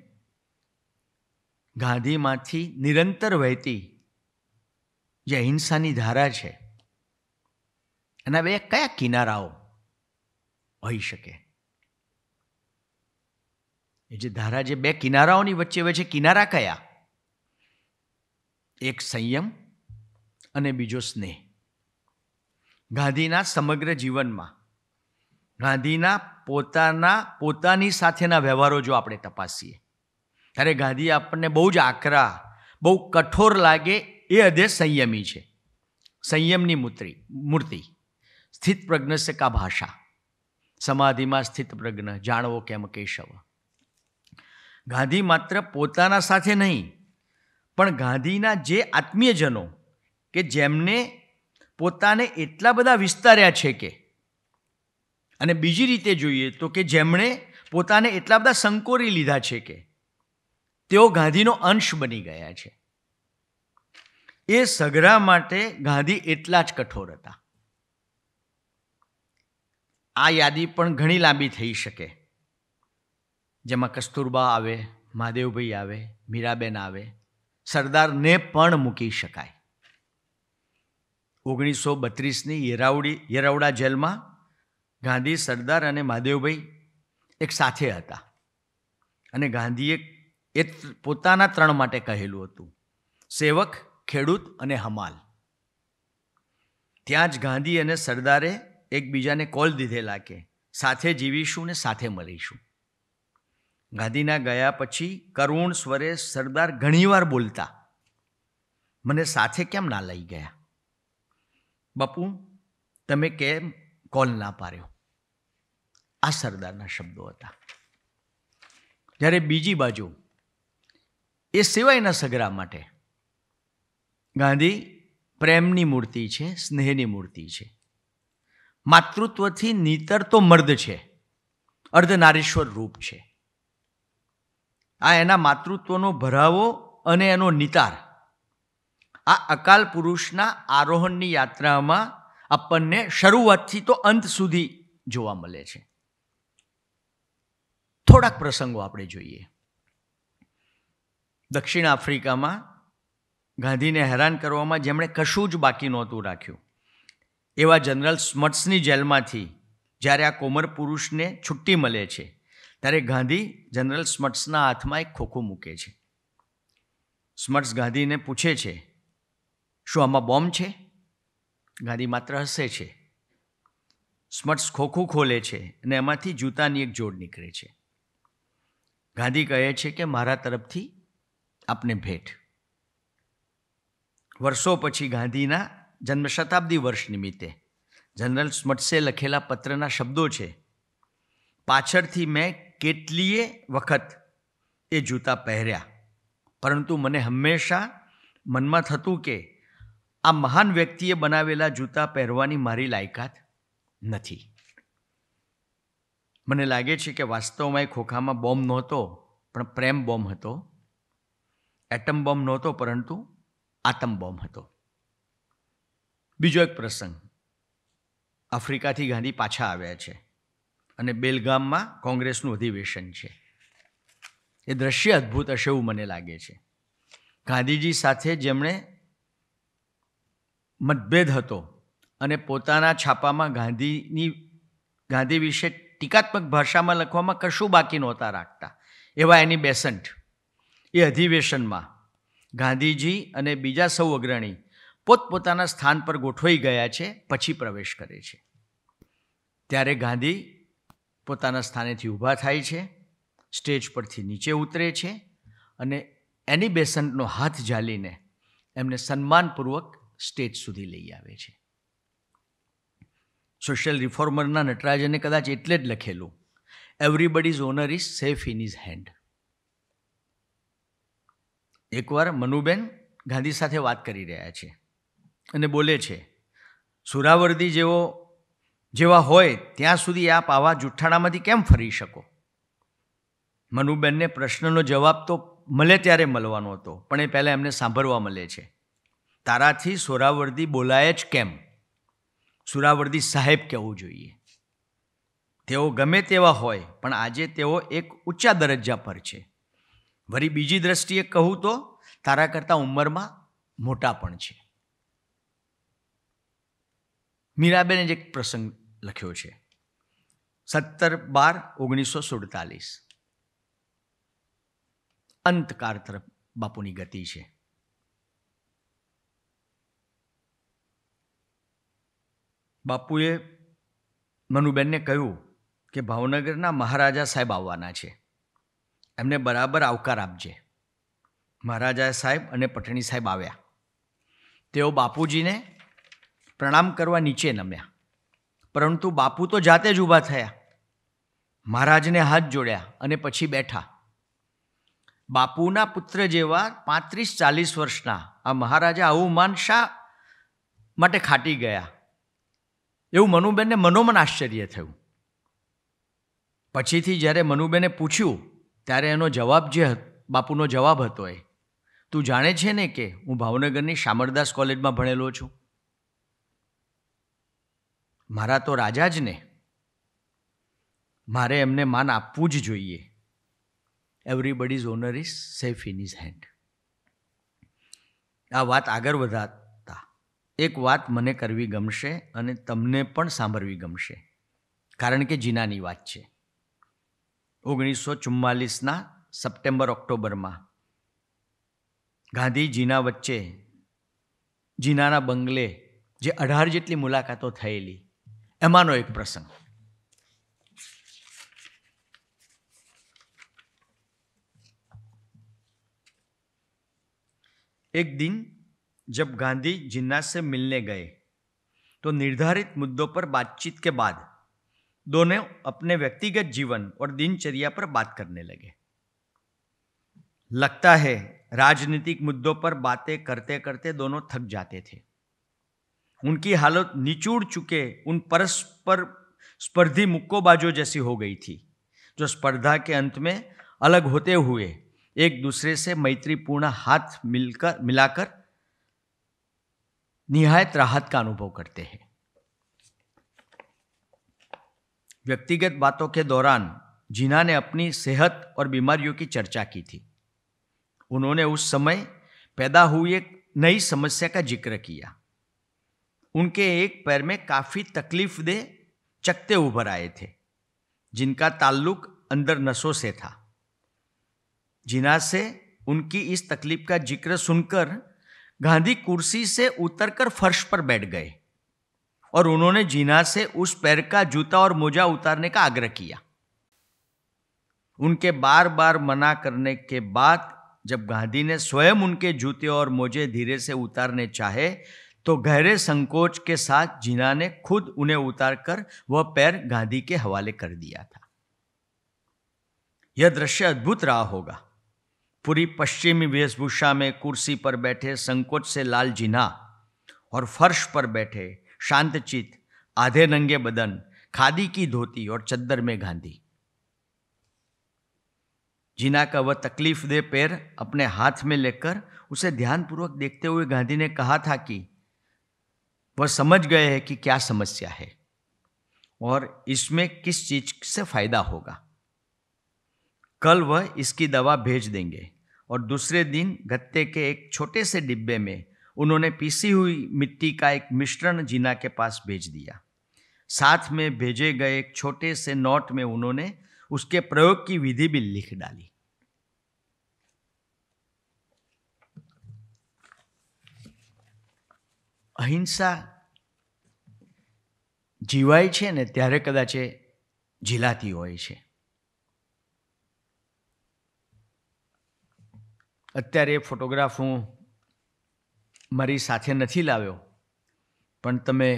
ગાંધીમાંથી નિરંતર વહેતી જે અહિંસાની ધારા છે એના બે કયા કિનારાઓ હોઈ શકે એ જે ધારા જે બે કિનારાઓની વચ્ચે હોય છે કિનારા કયા એક સંયમ અને બીજો સ્નેહ ગાંધીના સમગ્ર જીવનમાં ગાંધીના પોતાના પોતાની સાથેના વ્યવહારો જો આપણે તપાસીએ ત્યારે ગાંધી આપણને બહુ જ આકરા બહુ કઠોર લાગે એ અધે સંયમી છે સંયમની મૂર્તિ મૂર્તિ સ્થિત પ્રજ્ઞ છે કા ભાષા સમાધિમાં સ્થિત પ્રજ્ઞ જાણવો કેમ કેશવ ગાંધી માત્ર પોતાના સાથે નહીં પણ ગાંધીના જે આત્મીયજનો કે જેમને પોતાને એટલા બધા વિસ્તાર્યા છે કે અને બીજી રીતે જોઈએ તો કે જેમણે પોતાને એટલા બધા સંકોરી લીધા છે કે તેઓ ગાંધીનો અંશ બની ગયા છે એ સગરા માટે ગાંધી એટલા જ કઠોર હતા આ યાદી પણ ઘણી લાંબી થઈ શકે જેમાં કસ્તુરબા આવે મહાદેવભાઈ આવે મીરાબેન આવે સરદારને પણ મૂકી શકાય ઓગણીસો બત્રીસની યેરાવડી યેરાવડા જેલમાં ગાંધી સરદાર અને મહાદેવભાઈ એક સાથે હતા અને ગાંધીએ એ પોતાના ત્રણ માટે કહેલું હતું સેવક ખેડૂત અને હમાલ ત્યાં જ ગાંધી અને સરદારે એકબીજાને કોલ દીધેલા કે સાથે જીવીશું ને સાથે મળીશું ગાંધીના ગયા પછી કરુણ સ્વરે સરદાર ઘણીવાર બોલતા મને સાથે કેમ ના લઈ ગયા બાપુ તમે કેમ કોલ ના પાડ્યો આ સરદારના શબ્દો હતા જ્યારે બીજી બાજુ એ સિવાયના સગરા માટે ગાંધી પ્રેમની મૂર્તિ છે સ્નેહની મૂર્તિ છે માતૃત્વથી નીતર તો મર્દ છે અર્ધનારીશ્વર રૂપ છે આ એના માતૃત્વનો ભરાવો અને એનો નિતાર આ અકાલ પુરુષના આરોહણની યાત્રામાં આપણને શરૂઆતથી તો અંત સુધી જોવા મળે છે થોડાક પ્રસંગો આપણે જોઈએ દક્ષિણ આફ્રિકામાં ગાંધીને હેરાન કરવામાં જેમણે કશું જ બાકી નહોતું રાખ્યું એવા જનરલ સ્મટ્સની જેલમાંથી જ્યારે આ કોમર પુરુષને છુટ્ટી મળે છે ત્યારે ગાંધી જનરલ સ્મટ્સના હાથમાં એક ખોખું મૂકે છે સ્મટ્સ ગાંધીને પૂછે છે શું આમાં બોમ્બ છે ગાંધી માત્ર હસે છે સ્મટ્સ ખોખું ખોલે છે અને એમાંથી જૂતાની એક જોડ નીકળે છે ગાંધી કહે છે કે મારા તરફથી આપને ભેટ વર્ષો પછી ગાંધીના જન્મ શતાબ્દી વર્ષ નિમિત્તે જનરલ સ્મટ્સે લખેલા પત્રના શબ્દો છે પાછળથી મેં કેટલીય વખત એ જૂતા પહેર્યા પરંતુ મને હંમેશા મનમાં થતું કે આ મહાન વ્યક્તિએ બનાવેલા જૂતા પહેરવાની મારી લાયકાત નથી મને લાગે છે કે વાસ્તવમાં એ ખોખામાં બોમ્બ નહોતો પણ પ્રેમ બોમ્બ હતો એટમ બોમ્બ નહોતો પરંતુ આતમ બોમ્બ હતો બીજો એક પ્રસંગ આફ્રિકાથી ગાંધી પાછા આવ્યા છે અને બેલગામમાં કોંગ્રેસનું અધિવેશન છે એ દ્રશ્ય અદ્ભુત હશે એવું મને લાગે છે ગાંધીજી સાથે જેમણે મતભેદ હતો અને પોતાના છાપામાં ગાંધીની ગાંધી વિશે ટીકાત્મક ભાષામાં લખવામાં કશું બાકી નહોતા રાખતા એવા એની બેસન્ટ એ અધિવેશનમાં ગાંધીજી અને બીજા સૌ અગ્રણી પોતપોતાના સ્થાન પર ગોઠવાઈ ગયા છે પછી પ્રવેશ કરે છે ત્યારે ગાંધી પોતાના સ્થાનેથી ઊભા થાય છે સ્ટેજ પરથી નીચે ઉતરે છે અને એની બેસન્ટનો હાથ ઝાલીને એમને સન્માનપૂર્વક સ્ટેજ સુધી લઈ આવે છે સોશિયલ રિફોર્મરના નટરાજને કદાચ એટલે જ લખેલું everybody's honour is safe in is hand એકવાર મનુબેન ગાંધી સાથે વાત કરી રહ્યા છે અને બોલે છે સુરાવર્દી જેવો જેવા હોય ત્યાં સુધી આપ આવા જુઠ્ઠાણામાંથી કેમ ફરી શકો મનુબેનને પ્રશ્નનો જવાબ તો મળે ત્યારે મળવાનો હતો પણ એ પહેલાં એમને સાંભળવા મળે છે તારાથી સોરાવર્દી બોલાય જ કેમ સુરાવર્દી સાહેબ કહેવું જોઈએ તેઓ ગમે તેવા હોય પણ આજે તેઓ એક ઊંચા દરજ્જા પર છે વળી બીજી દ્રષ્ટિએ કહું તો તારા કરતાં ઉંમરમાં મોટા પણ છે મીરાબેને જ એક પ્રસંગ લખ્યો છે સત્તર બાર ઓગણીસો સુડતાલીસ અંતકાર તરફ બાપુની ગતિ છે બાપુએ મનુબેનને કહ્યું કે ભાવનગરના મહારાજા સાહેબ આવવાના છે એમને બરાબર આવકાર આપજે મહારાજા સાહેબ અને પટણી સાહેબ આવ્યા તેઓ બાપુજીને પ્રણામ કરવા નીચે નમ્યા પરંતુ બાપુ તો જાતે જ ઊભા થયા મહારાજને હાથ જોડ્યા અને પછી બેઠા બાપુના પુત્ર જેવા પાંત્રીસ ચાલીસ વર્ષના આ મહારાજા આવું માન શા માટે ખાટી ગયા એવું મનુબેનને મનોમન આશ્ચર્ય થયું પછીથી જ્યારે મનુબેને પૂછ્યું ત્યારે એનો જવાબ જે બાપુનો જવાબ હતો એ તું જાણે છે ને કે હું ભાવનગરની શામળદાસ કોલેજમાં ભણેલો છું મારા તો રાજા જ ને મારે એમને માન આપવું જ જોઈએ everybody's honour is safe in is hand આ વાત આગળ વધારતા એક વાત મને કરવી ગમશે અને તમને પણ સાંભળવી ગમશે કારણ કે જીનાની વાત છે ઓગણીસો ચુમ્માલીસના સપ્ટેમ્બર ઓક્ટોબરમાં ગાંધીજીના વચ્ચે જીનાના બંગલે જે અઢાર જેટલી મુલાકાતો થયેલી એમાંનો એક પ્રસંગ एक दिन जब गांधी जिन्ना से मिलने गए तो निर्धारित मुद्दों पर बातचीत के बाद दोनों अपने व्यक्तिगत जीवन और दिनचर्या पर बात करने लगे लगता है राजनीतिक मुद्दों पर बातें करते करते दोनों थक जाते थे उनकी हालत निचूड़ चुके उन परस्पर स्पर्धी मुक्कोबाजों जैसी हो गई थी जो स्पर्धा के अंत में अलग होते हुए एक दूसरे से मैत्रीपूर्ण हाथ मिलकर मिलाकर निहायत राहत का अनुभव करते हैं व्यक्तिगत बातों के दौरान जिन्हा ने अपनी सेहत और बीमारियों की चर्चा की थी उन्होंने उस समय पैदा हुई एक नई समस्या का जिक्र किया उनके एक पैर में काफ़ी तकलीफ दे चकते उभर आए थे जिनका ताल्लुक अंदर नसों से था जिना से उनकी इस तकलीफ का जिक्र सुनकर गांधी कुर्सी से उतरकर फर्श पर बैठ गए और उन्होंने जीना से उस पैर का जूता और मोजा उतारने का आग्रह किया उनके बार बार मना करने के बाद जब गांधी ने स्वयं उनके जूते और मोजे धीरे से उतारने चाहे तो गहरे संकोच के साथ जीना ने खुद उन्हें उतार कर वह पैर गांधी के हवाले कर दिया था यह दृश्य अद्भुत रहा होगा पूरी पश्चिमी वेशभूषा में कुर्सी पर बैठे संकोच से लाल जिना और फर्श पर बैठे शांतचित आधे नंगे बदन खादी की धोती और चद्दर में गांधी जीना का वह तकलीफ दे पैर अपने हाथ में लेकर उसे ध्यानपूर्वक देखते हुए गांधी ने कहा था कि वह समझ गए हैं कि क्या समस्या है और इसमें किस चीज से फायदा होगा कल वह इसकी दवा भेज देंगे और दूसरे दिन गत्ते के एक छोटे से डिब्बे में उन्होंने पीसी हुई मिट्टी का एक मिश्रण जीना के पास भेज दिया साथ में भेजे गए एक छोटे से नोट में उन्होंने उसके प्रयोग की विधि भी लिख डाली અહિંસા જીવાય છે ને ત્યારે કદાચ એ ઝીલાતી હોય છે અત્યારે ફોટોગ્રાફ હું મારી સાથે નથી લાવ્યો પણ તમે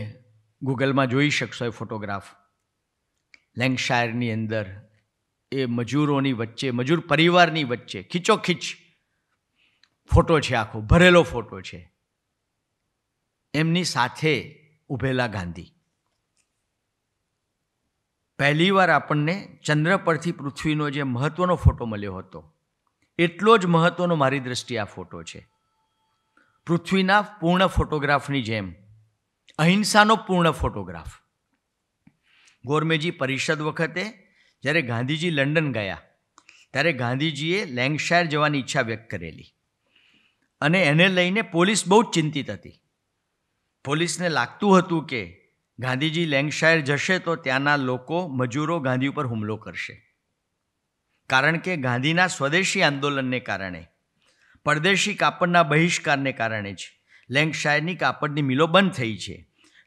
ગૂગલમાં જોઈ શકશો એ ફોટોગ્રાફ લેંગશાયરની અંદર એ મજૂરોની વચ્ચે મજૂર પરિવારની વચ્ચે ખીચોખીચ ફોટો છે આખો ભરેલો ફોટો છે એમની સાથે ઊભેલા ગાંધી પહેલીવાર આપણને ચંદ્ર પરથી પૃથ્વીનો જે મહત્ત્વનો ફોટો મળ્યો હતો એટલો જ મહત્ત્વનો મારી દ્રષ્ટિએ આ ફોટો છે પૃથ્વીના પૂર્ણ ફોટોગ્રાફની જેમ અહિંસાનો પૂર્ણ ફોટોગ્રાફ ગોરમેજી પરિષદ વખતે જ્યારે ગાંધીજી લંડન ગયા ત્યારે ગાંધીજીએ લેંગશાયર જવાની ઈચ્છા વ્યક્ત કરેલી અને એને લઈને પોલીસ બહુ જ ચિંતિત હતી પોલીસને લાગતું હતું કે ગાંધીજી લેંગશાયર જશે તો ત્યાંના લોકો મજૂરો ગાંધી ઉપર હુમલો કરશે કારણ કે ગાંધીના સ્વદેશી આંદોલનને કારણે પરદેશી કાપડના બહિષ્કારને કારણે છે લેંગશાયરની કાપડની મિલો બંધ થઈ છે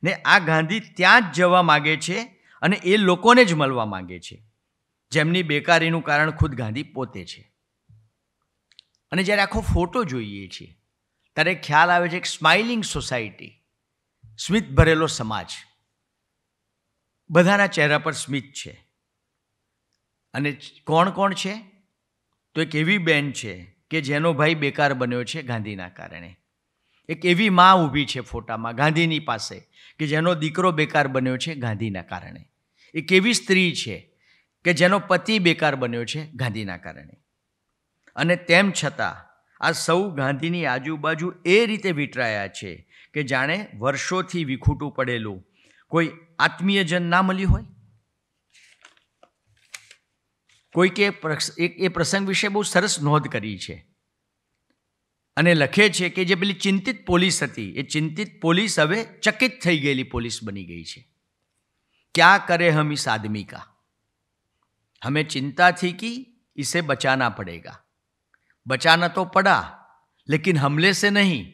ને આ ગાંધી ત્યાં જ જવા માગે છે અને એ લોકોને જ મળવા માગે છે જેમની બેકારીનું કારણ ખુદ ગાંધી પોતે છે અને જ્યારે આખો ફોટો જોઈએ છીએ ત્યારે ખ્યાલ આવે છે એક સ્માઇલિંગ સોસાયટી સ્મિત ભરેલો સમાજ બધાના ચહેરા પર સ્મિત છે અને કોણ કોણ છે તો એક એવી બેન છે કે જેનો ભાઈ બેકાર બન્યો છે ગાંધીના કારણે એક એવી મા ઊભી છે ફોટામાં ગાંધીની પાસે કે જેનો દીકરો બેકાર બન્યો છે ગાંધીના કારણે એક એવી સ્ત્રી છે કે જેનો પતિ બેકાર બન્યો છે ગાંધીના કારણે અને તેમ છતાં આ સૌ ગાંધીની આજુબાજુ એ રીતે વીંટરાયા છે કે જાણે વર્ષોથી વિખૂટું પડેલું કોઈ આત્મીયજન ના મળ્યું હોય કોઈકે એક એ પ્રસંગ વિશે બહુ સરસ નોંધ કરી છે અને લખે છે કે જે પેલી ચિંતિત પોલીસ હતી એ ચિંતિત પોલીસ હવે ચકિત થઈ ગયેલી પોલીસ બની ગઈ છે ક્યાં કરે હમ ઇસ આદમી કા હમે ચિંતા થી કી इसे बचाना पड़ेगा बचाना तो पड़ा लेकिन हमले से नहीं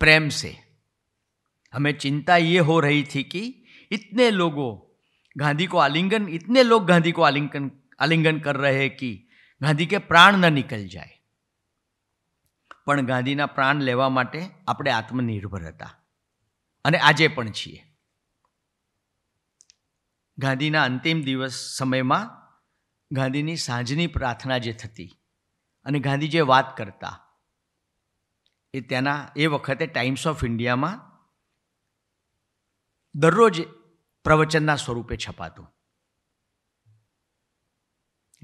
प्रेम से हमें चिंता ये हो रही थी कि इतने लोगों गांधी को आलिंगन इतने लोग गांधी को आलिंगन આલિંગન કર રહે कि ગાંધી કે પ્રાણ ન નીકળ જાય પણ ગાંધીના પ્રાણ લેવા માટે આપણે આત્મનિર્ભર હતા અને આજે પણ છીએ ગાંધીના અંતિમ દિવસ સમયમાં ગાંધીની સાંજની પ્રાર્થના જે થતી અને ગાંધી જે વાત કરતા એ તેના એ વખતે ટાઈમ્સ ઓફ ઇન્ડિયામાં દરરોજ પ્રવચનના સ્વરૂપે છપાતું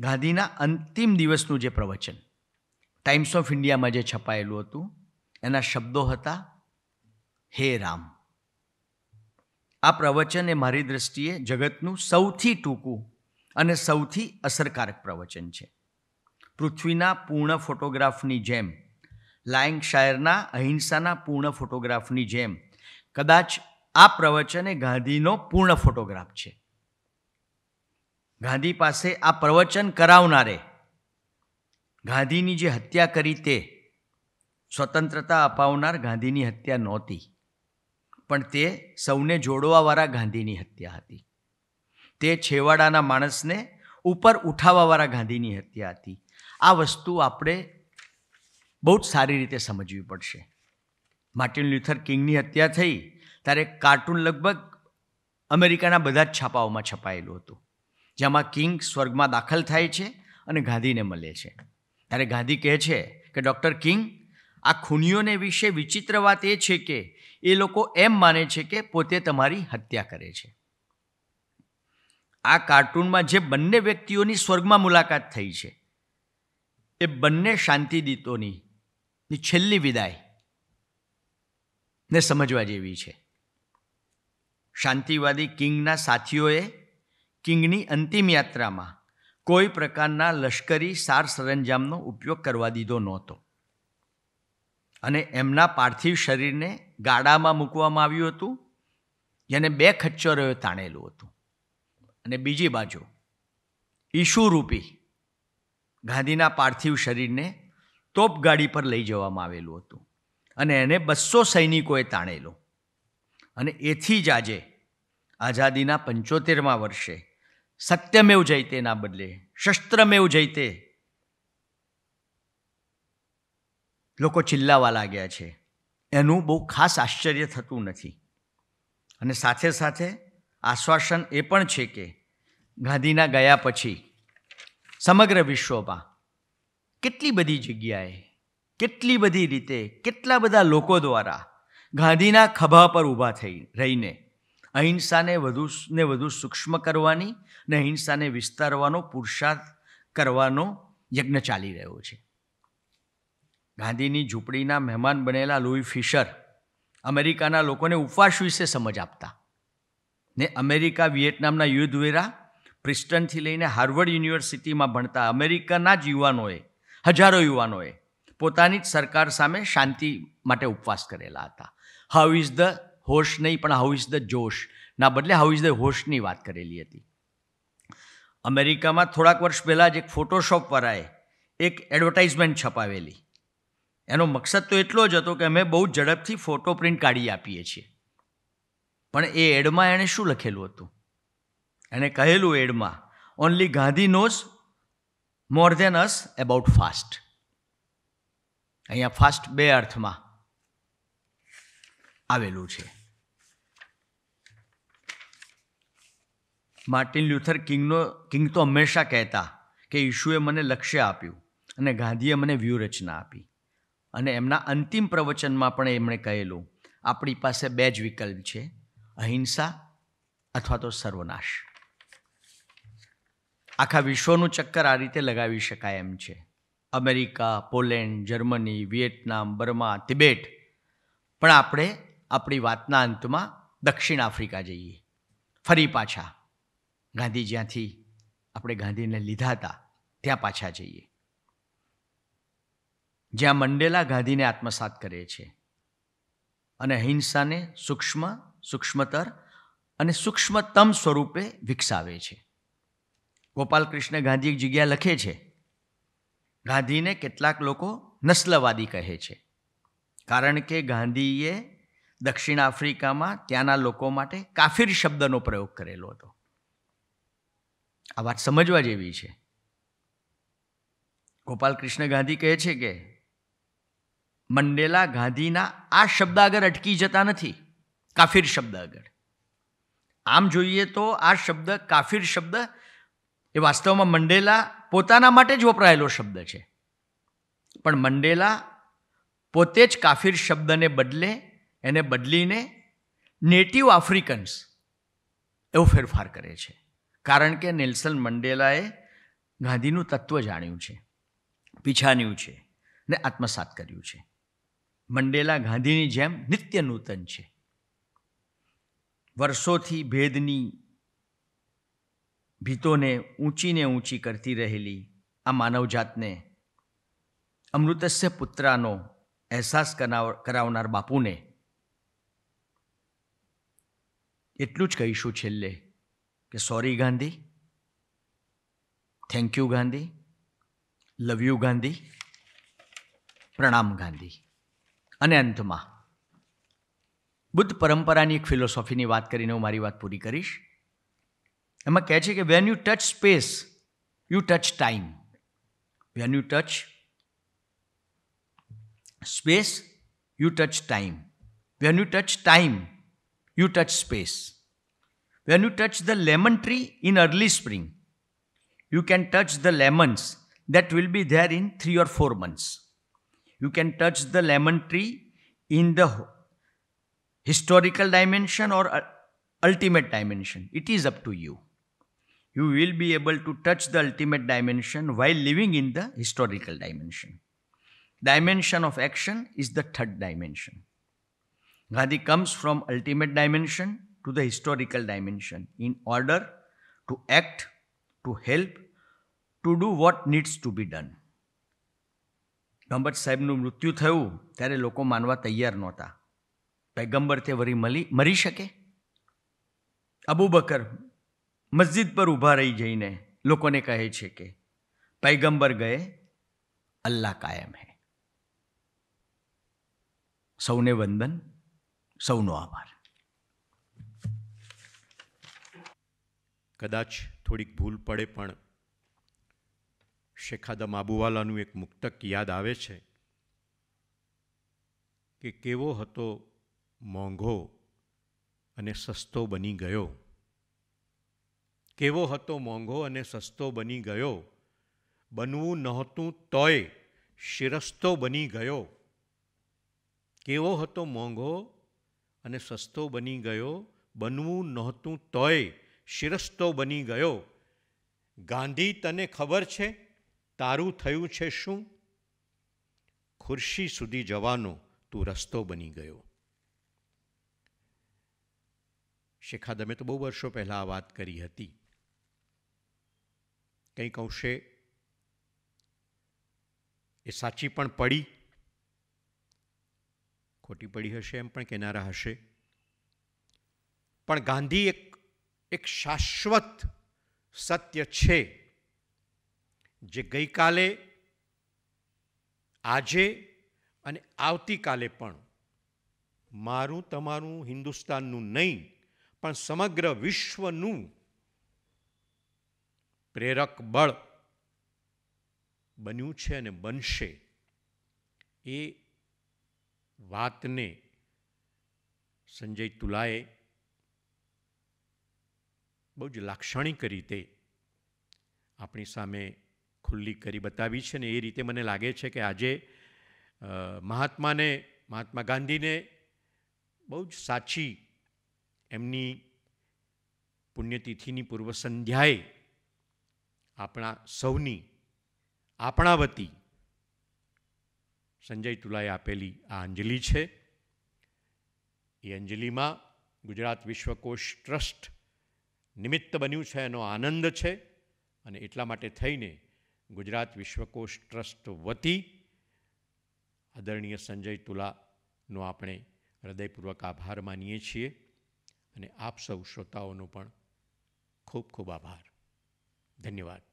ગાંધીના અંતિમ દિવસનું જે પ્રવચન ટાઈમ્સ ઓફ ઇન્ડિયામાં જે છપાયેલું હતું એના શબ્દો હતા હે રામ આ પ્રવચન એ મારી દ્રષ્ટિએ જગતનું સૌથી ટૂંકું અને સૌથી અસરકારક પ્રવચન છે પૃથ્વીના પૂર્ણ ફોટોગ્રાફની જેમ લાયંગશાયરના અહિંસાના પૂર્ણ ફોટોગ્રાફની જેમ કદાચ આ પ્રવચન એ ગાંધીનો પૂર્ણ ફોટોગ્રાફ છે ગાંધી પાસે આ પ્રવચન કરાવનારે ગાંધીની જે હત્યા કરી તે સ્વતંત્રતા અપાવનાર ગાંધીની હત્યા નહોતી પણ તે સૌને જોડવાવાળા ગાંધીની હત્યા હતી તે છેવાડાના માણસને ઉપર ઉઠાવવાવાળા ગાંધીની હત્યા હતી આ વસ્તુ આપણે બહુ જ સારી રીતે સમજવી પડશે માર્ટિન લ્યુથર કિંગની હત્યા થઈ ત્યારે કાર્ટૂન લગભગ અમેરિકાના બધા જ છાપાઓમાં છપાયેલું હતું જેમાં કિંગ સ્વર્ગમાં દાખલ થાય છે અને ગાંધીને મળે છે ત્યારે ગાંધી કહે છે કે ડૉક્ટર કિંગ આ ખૂનીઓને વિશે વિચિત્ર વાત એ છે કે એ લોકો એમ માને છે કે પોતે તમારી હત્યા કરે છે આ કાર્ટૂનમાં જે બંને વ્યક્તિઓની સ્વર્ગમાં મુલાકાત થઈ છે એ બંને શાંતિદીતોની છેલ્લી વિદાય ને સમજવા જેવી છે શાંતિવાદી કિંગના સાથીઓએ કિંગની અંતિમ યાત્રામાં કોઈ પ્રકારના લશ્કરી સાર સરંજામનો ઉપયોગ કરવા દીધો નહોતો અને એમના પાર્થિવ શરીરને ગાડામાં મૂકવામાં આવ્યું હતું જેને બે ખચ્ચરોએ તાણેલું હતું અને બીજી બાજુ ઈશુરૂપી ગાંધીના પાર્થિવ શરીરને તોપગાડી પર લઈ જવામાં આવેલું હતું અને એને બસો સૈનિકોએ તાણેલું અને એથી જ આજે આઝાદીના પંચોતેરમાં વર્ષે સત્યમેવ જયતે ના બદલે શસ્ત્રમેવ જયતે લોકો ચિલ્લાવા લાગ્યા છે એનું બહુ ખાસ આશ્ચર્ય થતું નથી અને સાથે સાથે આશ્વાસન એ પણ છે કે ગાંધીના ગયા પછી સમગ્ર વિશ્વમાં કેટલી બધી જગ્યાએ કેટલી બધી રીતે કેટલા બધા લોકો દ્વારા ગાંધીના ખભા પર ઊભા થઈ રહીને અહિંસાને વધુ ને વધુ સૂક્ષ્મ કરવાની ને અહિંસાને વિસ્તારવાનો પુરુષાર્થ કરવાનો યજ્ઞ ચાલી રહ્યો છે ગાંધીની ઝૂંપડીના મહેમાન બનેલા લુઈ ફિશર અમેરિકાના લોકોને ઉપવાસ વિશે સમજ આપતા ને અમેરિકા વિયેટનામના યુદ્ધ વેરા પ્રિસ્ટનથી લઈને હાર્વર્ડ યુનિવર્સિટીમાં ભણતા અમેરિકાના જ યુવાનોએ હજારો યુવાનોએ પોતાની જ સરકાર સામે શાંતિ માટે ઉપવાસ કરેલા હતા હાઉ ઇઝ ધ હોશ નહીં પણ હાઉ ઇઝ ધ જોશ ના બદલે હાઉ ઇઝ ધ હોશની વાત કરેલી હતી અમેરિકામાં થોડાક વર્ષ પહેલાં જ એક ફોટોશોપવાળાએ એક એડવર્ટાઇઝમેન્ટ છપાવેલી એનો મકસદ તો એટલો જ હતો કે અમે બહુ ઝડપથી ફોટો પ્રિન્ટ કાઢી આપીએ છીએ પણ એ એડમાં એણે શું લખેલું હતું એણે કહેલું એડમાં only Gandhi knows more than us about fast અહીંયા ફાસ્ટ બે અર્થમાં આવેલું છે માર્ટિન લ્યુથર કિંગનો કિંગ તો હંમેશા કહેતા કે ઈશુએ મને લક્ષ્ય આપ્યું અને ગાંધીએ મને વ્યૂહરચના આપી અને એમના અંતિમ પ્રવચનમાં પણ એમણે કહેલું આપણી પાસે બે જ વિકલ્પ છે અહિંસા અથવા તો સર્વનાશ આખા વિશ્વનું ચક્કર આ રીતે લગાવી શકાય એમ છે America Poland Germany Vietnam Burma Tibet પણ આપણે આપણી વાતના અંતમાં દક્ષિણ આફ્રિકા જઈએ ફરી પાછા ગાંધી જ્યાંથી આપણે ગાંધીને લીધા હતા ત્યાં પાછા જઈએ જ્યાં મંડેલા ગાંધીને આત્મસાત કરે છે અને અહિંસાને સૂક્ષ્મ સૂક્ષ્મતર અને સૂક્ષ્મતમ સ્વરૂપે વિકસાવે છે ગોપાલકૃષ્ણ ગાંધી એક જગ્યા લખે છે ગાંધીને કેટલાક લોકો નસ્લવાદી કહે છે કારણ કે ગાંધીએ દક્ષિણ આફ્રિકામાં ત્યાંના લોકો માટે કાફિર શબ્દનો પ્રયોગ કરેલો હતો આ વાત સમજવા જેવી છે ગોપાલ કૃષ્ણ ગાંધી કહે છે કે મંડેલા ગાંધીના આ શબ્દ આગળ અટકી જતા નથી કાફિર શબ્દ આગળ આમ જોઈએ તો આ શબ્દ કાફિર શબ્દ એ વાસ્તવમાં મંડેલા પોતાના માટે જ વપરાયેલો શબ્દ છે પણ મંડેલા પોતે જ કાફિર શબ્દને બદલે એને બદલીને નેટિવ આફ્રિકન્સ એવો ફેરફાર કરે છે કારણ કે નેલ્સન મંડેલાએ ગાંધીનું તત્વ જાણ્યું છે પીછાન્યું છે ને આત્મસાત કર્યું છે મંડેલા ગાંધીની જેમ નિત્ય નૂતન છે વર્ષોથી ભેદની ભીતોને ઊંચીને ઊંચી કરતી રહેલી આ માનવજાતને અમૃતસ્ય પુત્રાનો અહેસાસ કરાવનાર બાપુને એટલું જ કહીશું છેલ્લે કે sorry Gandhi thank you Gandhi love you Gandhi પ્રણામ ગાંધી અને અંતમાં બુદ્ધ પરંપરાની એક ફિલોસોફીની વાત કરીને હું મારી વાત પૂરી કરીશ એમાં કહે છે કે when you touch space you touch time when you touch space you touch time when you touch time you touch space. When you touch the lemon tree in early spring, you can touch the lemons that will be there in three or four months. You can touch the lemon tree in the historical dimension or uh, ultimate dimension. It is up to you. You will be able to touch the ultimate dimension while living in the historical dimension. Dimension of action is the third dimension. Gandhi comes from ultimate dimension to the historical dimension in order to act, to help, to do what needs to be done. Gambat સાહેબનું મૃત્યુ થયું ત્યારે લોકો માનવા તૈયાર નહોતા પૈગંબર તે વરી મળી મરી શકે અબુ બકર મસ્જિદ પર ઊભા રહી જઈને લોકોને કહે છે કે પૈગંબર ગયે અલ્લાહ કાયમ હે
સૌને વંદન સૌનો આભાર કદાચ થોડીક ભૂલ પડે પણ શેખાદમ આબુવાલાનું એક મુક્તક યાદ આવે છે કે કેવો હતો મોંઘો અને સસ્તો બની ગયો કેવો હતો મોંઘો અને સસ્તો બની ગયો બનવું નહોતું તોય શિરસ્તો બની ગયો કેવો હતો મોંઘો અને સસ્તો બની ગયો બનવું નહોતું તોય શિરસ્તો બની ગયો ગાંધી તને ખબર છે તારું થયું છે શું ખુરશી સુધી જવાનો તું રસ્તો બની ગયો શેખા દમે તો બહુ વર્ષો પહેલાં આ વાત કરી હતી કંઈક અંશે એ સાચી પણ પડી ખોટી પડી હશે એમ પણ કહેનારા હશે પણ ગાંધી એક એક શાશ્વત સત્ય છે જે ગઈકાલે આજે અને આવતીકાલે પણ મારું તમારું હિન્દુસ્તાનનું નહીં પણ સમગ્ર વિશ્વનું પ્રેરક બળ બન્યું છે અને બનશે એ વાતને સંજય તુલાએ બહુ જ લાક્ષણિક રીતે આપણી સામે ખુલ્લી કરી બતાવી છે ને એ રીતે મને લાગે છે કે આજે મહાત્માને મહાત્મા ગાંધીને બહુ જ સાચી એમની પુણ્યતિથિની પૂર્વ સંધ્યાએ આપણા સૌની આપણા વતી સંજય તુલાએ આપેલી આ અંજલિ છે એ અંજલિમાં ગુજરાત વિશ્વકોશ ટ્રસ્ટ નિમિત્ત બન્યું છે એનો આનંદ છે અને એટલા માટે થઈને ગુજરાત વિશ્વકોશ ટ્રસ્ટ વતી આદરણીય સંજય તુલાનો આપણે હૃદયપૂર્વક આભાર માનીએ છીએ અને આપ સૌ શ્રોતાઓનો પણ ખૂબ ખૂબ આભાર ધન્યવાદ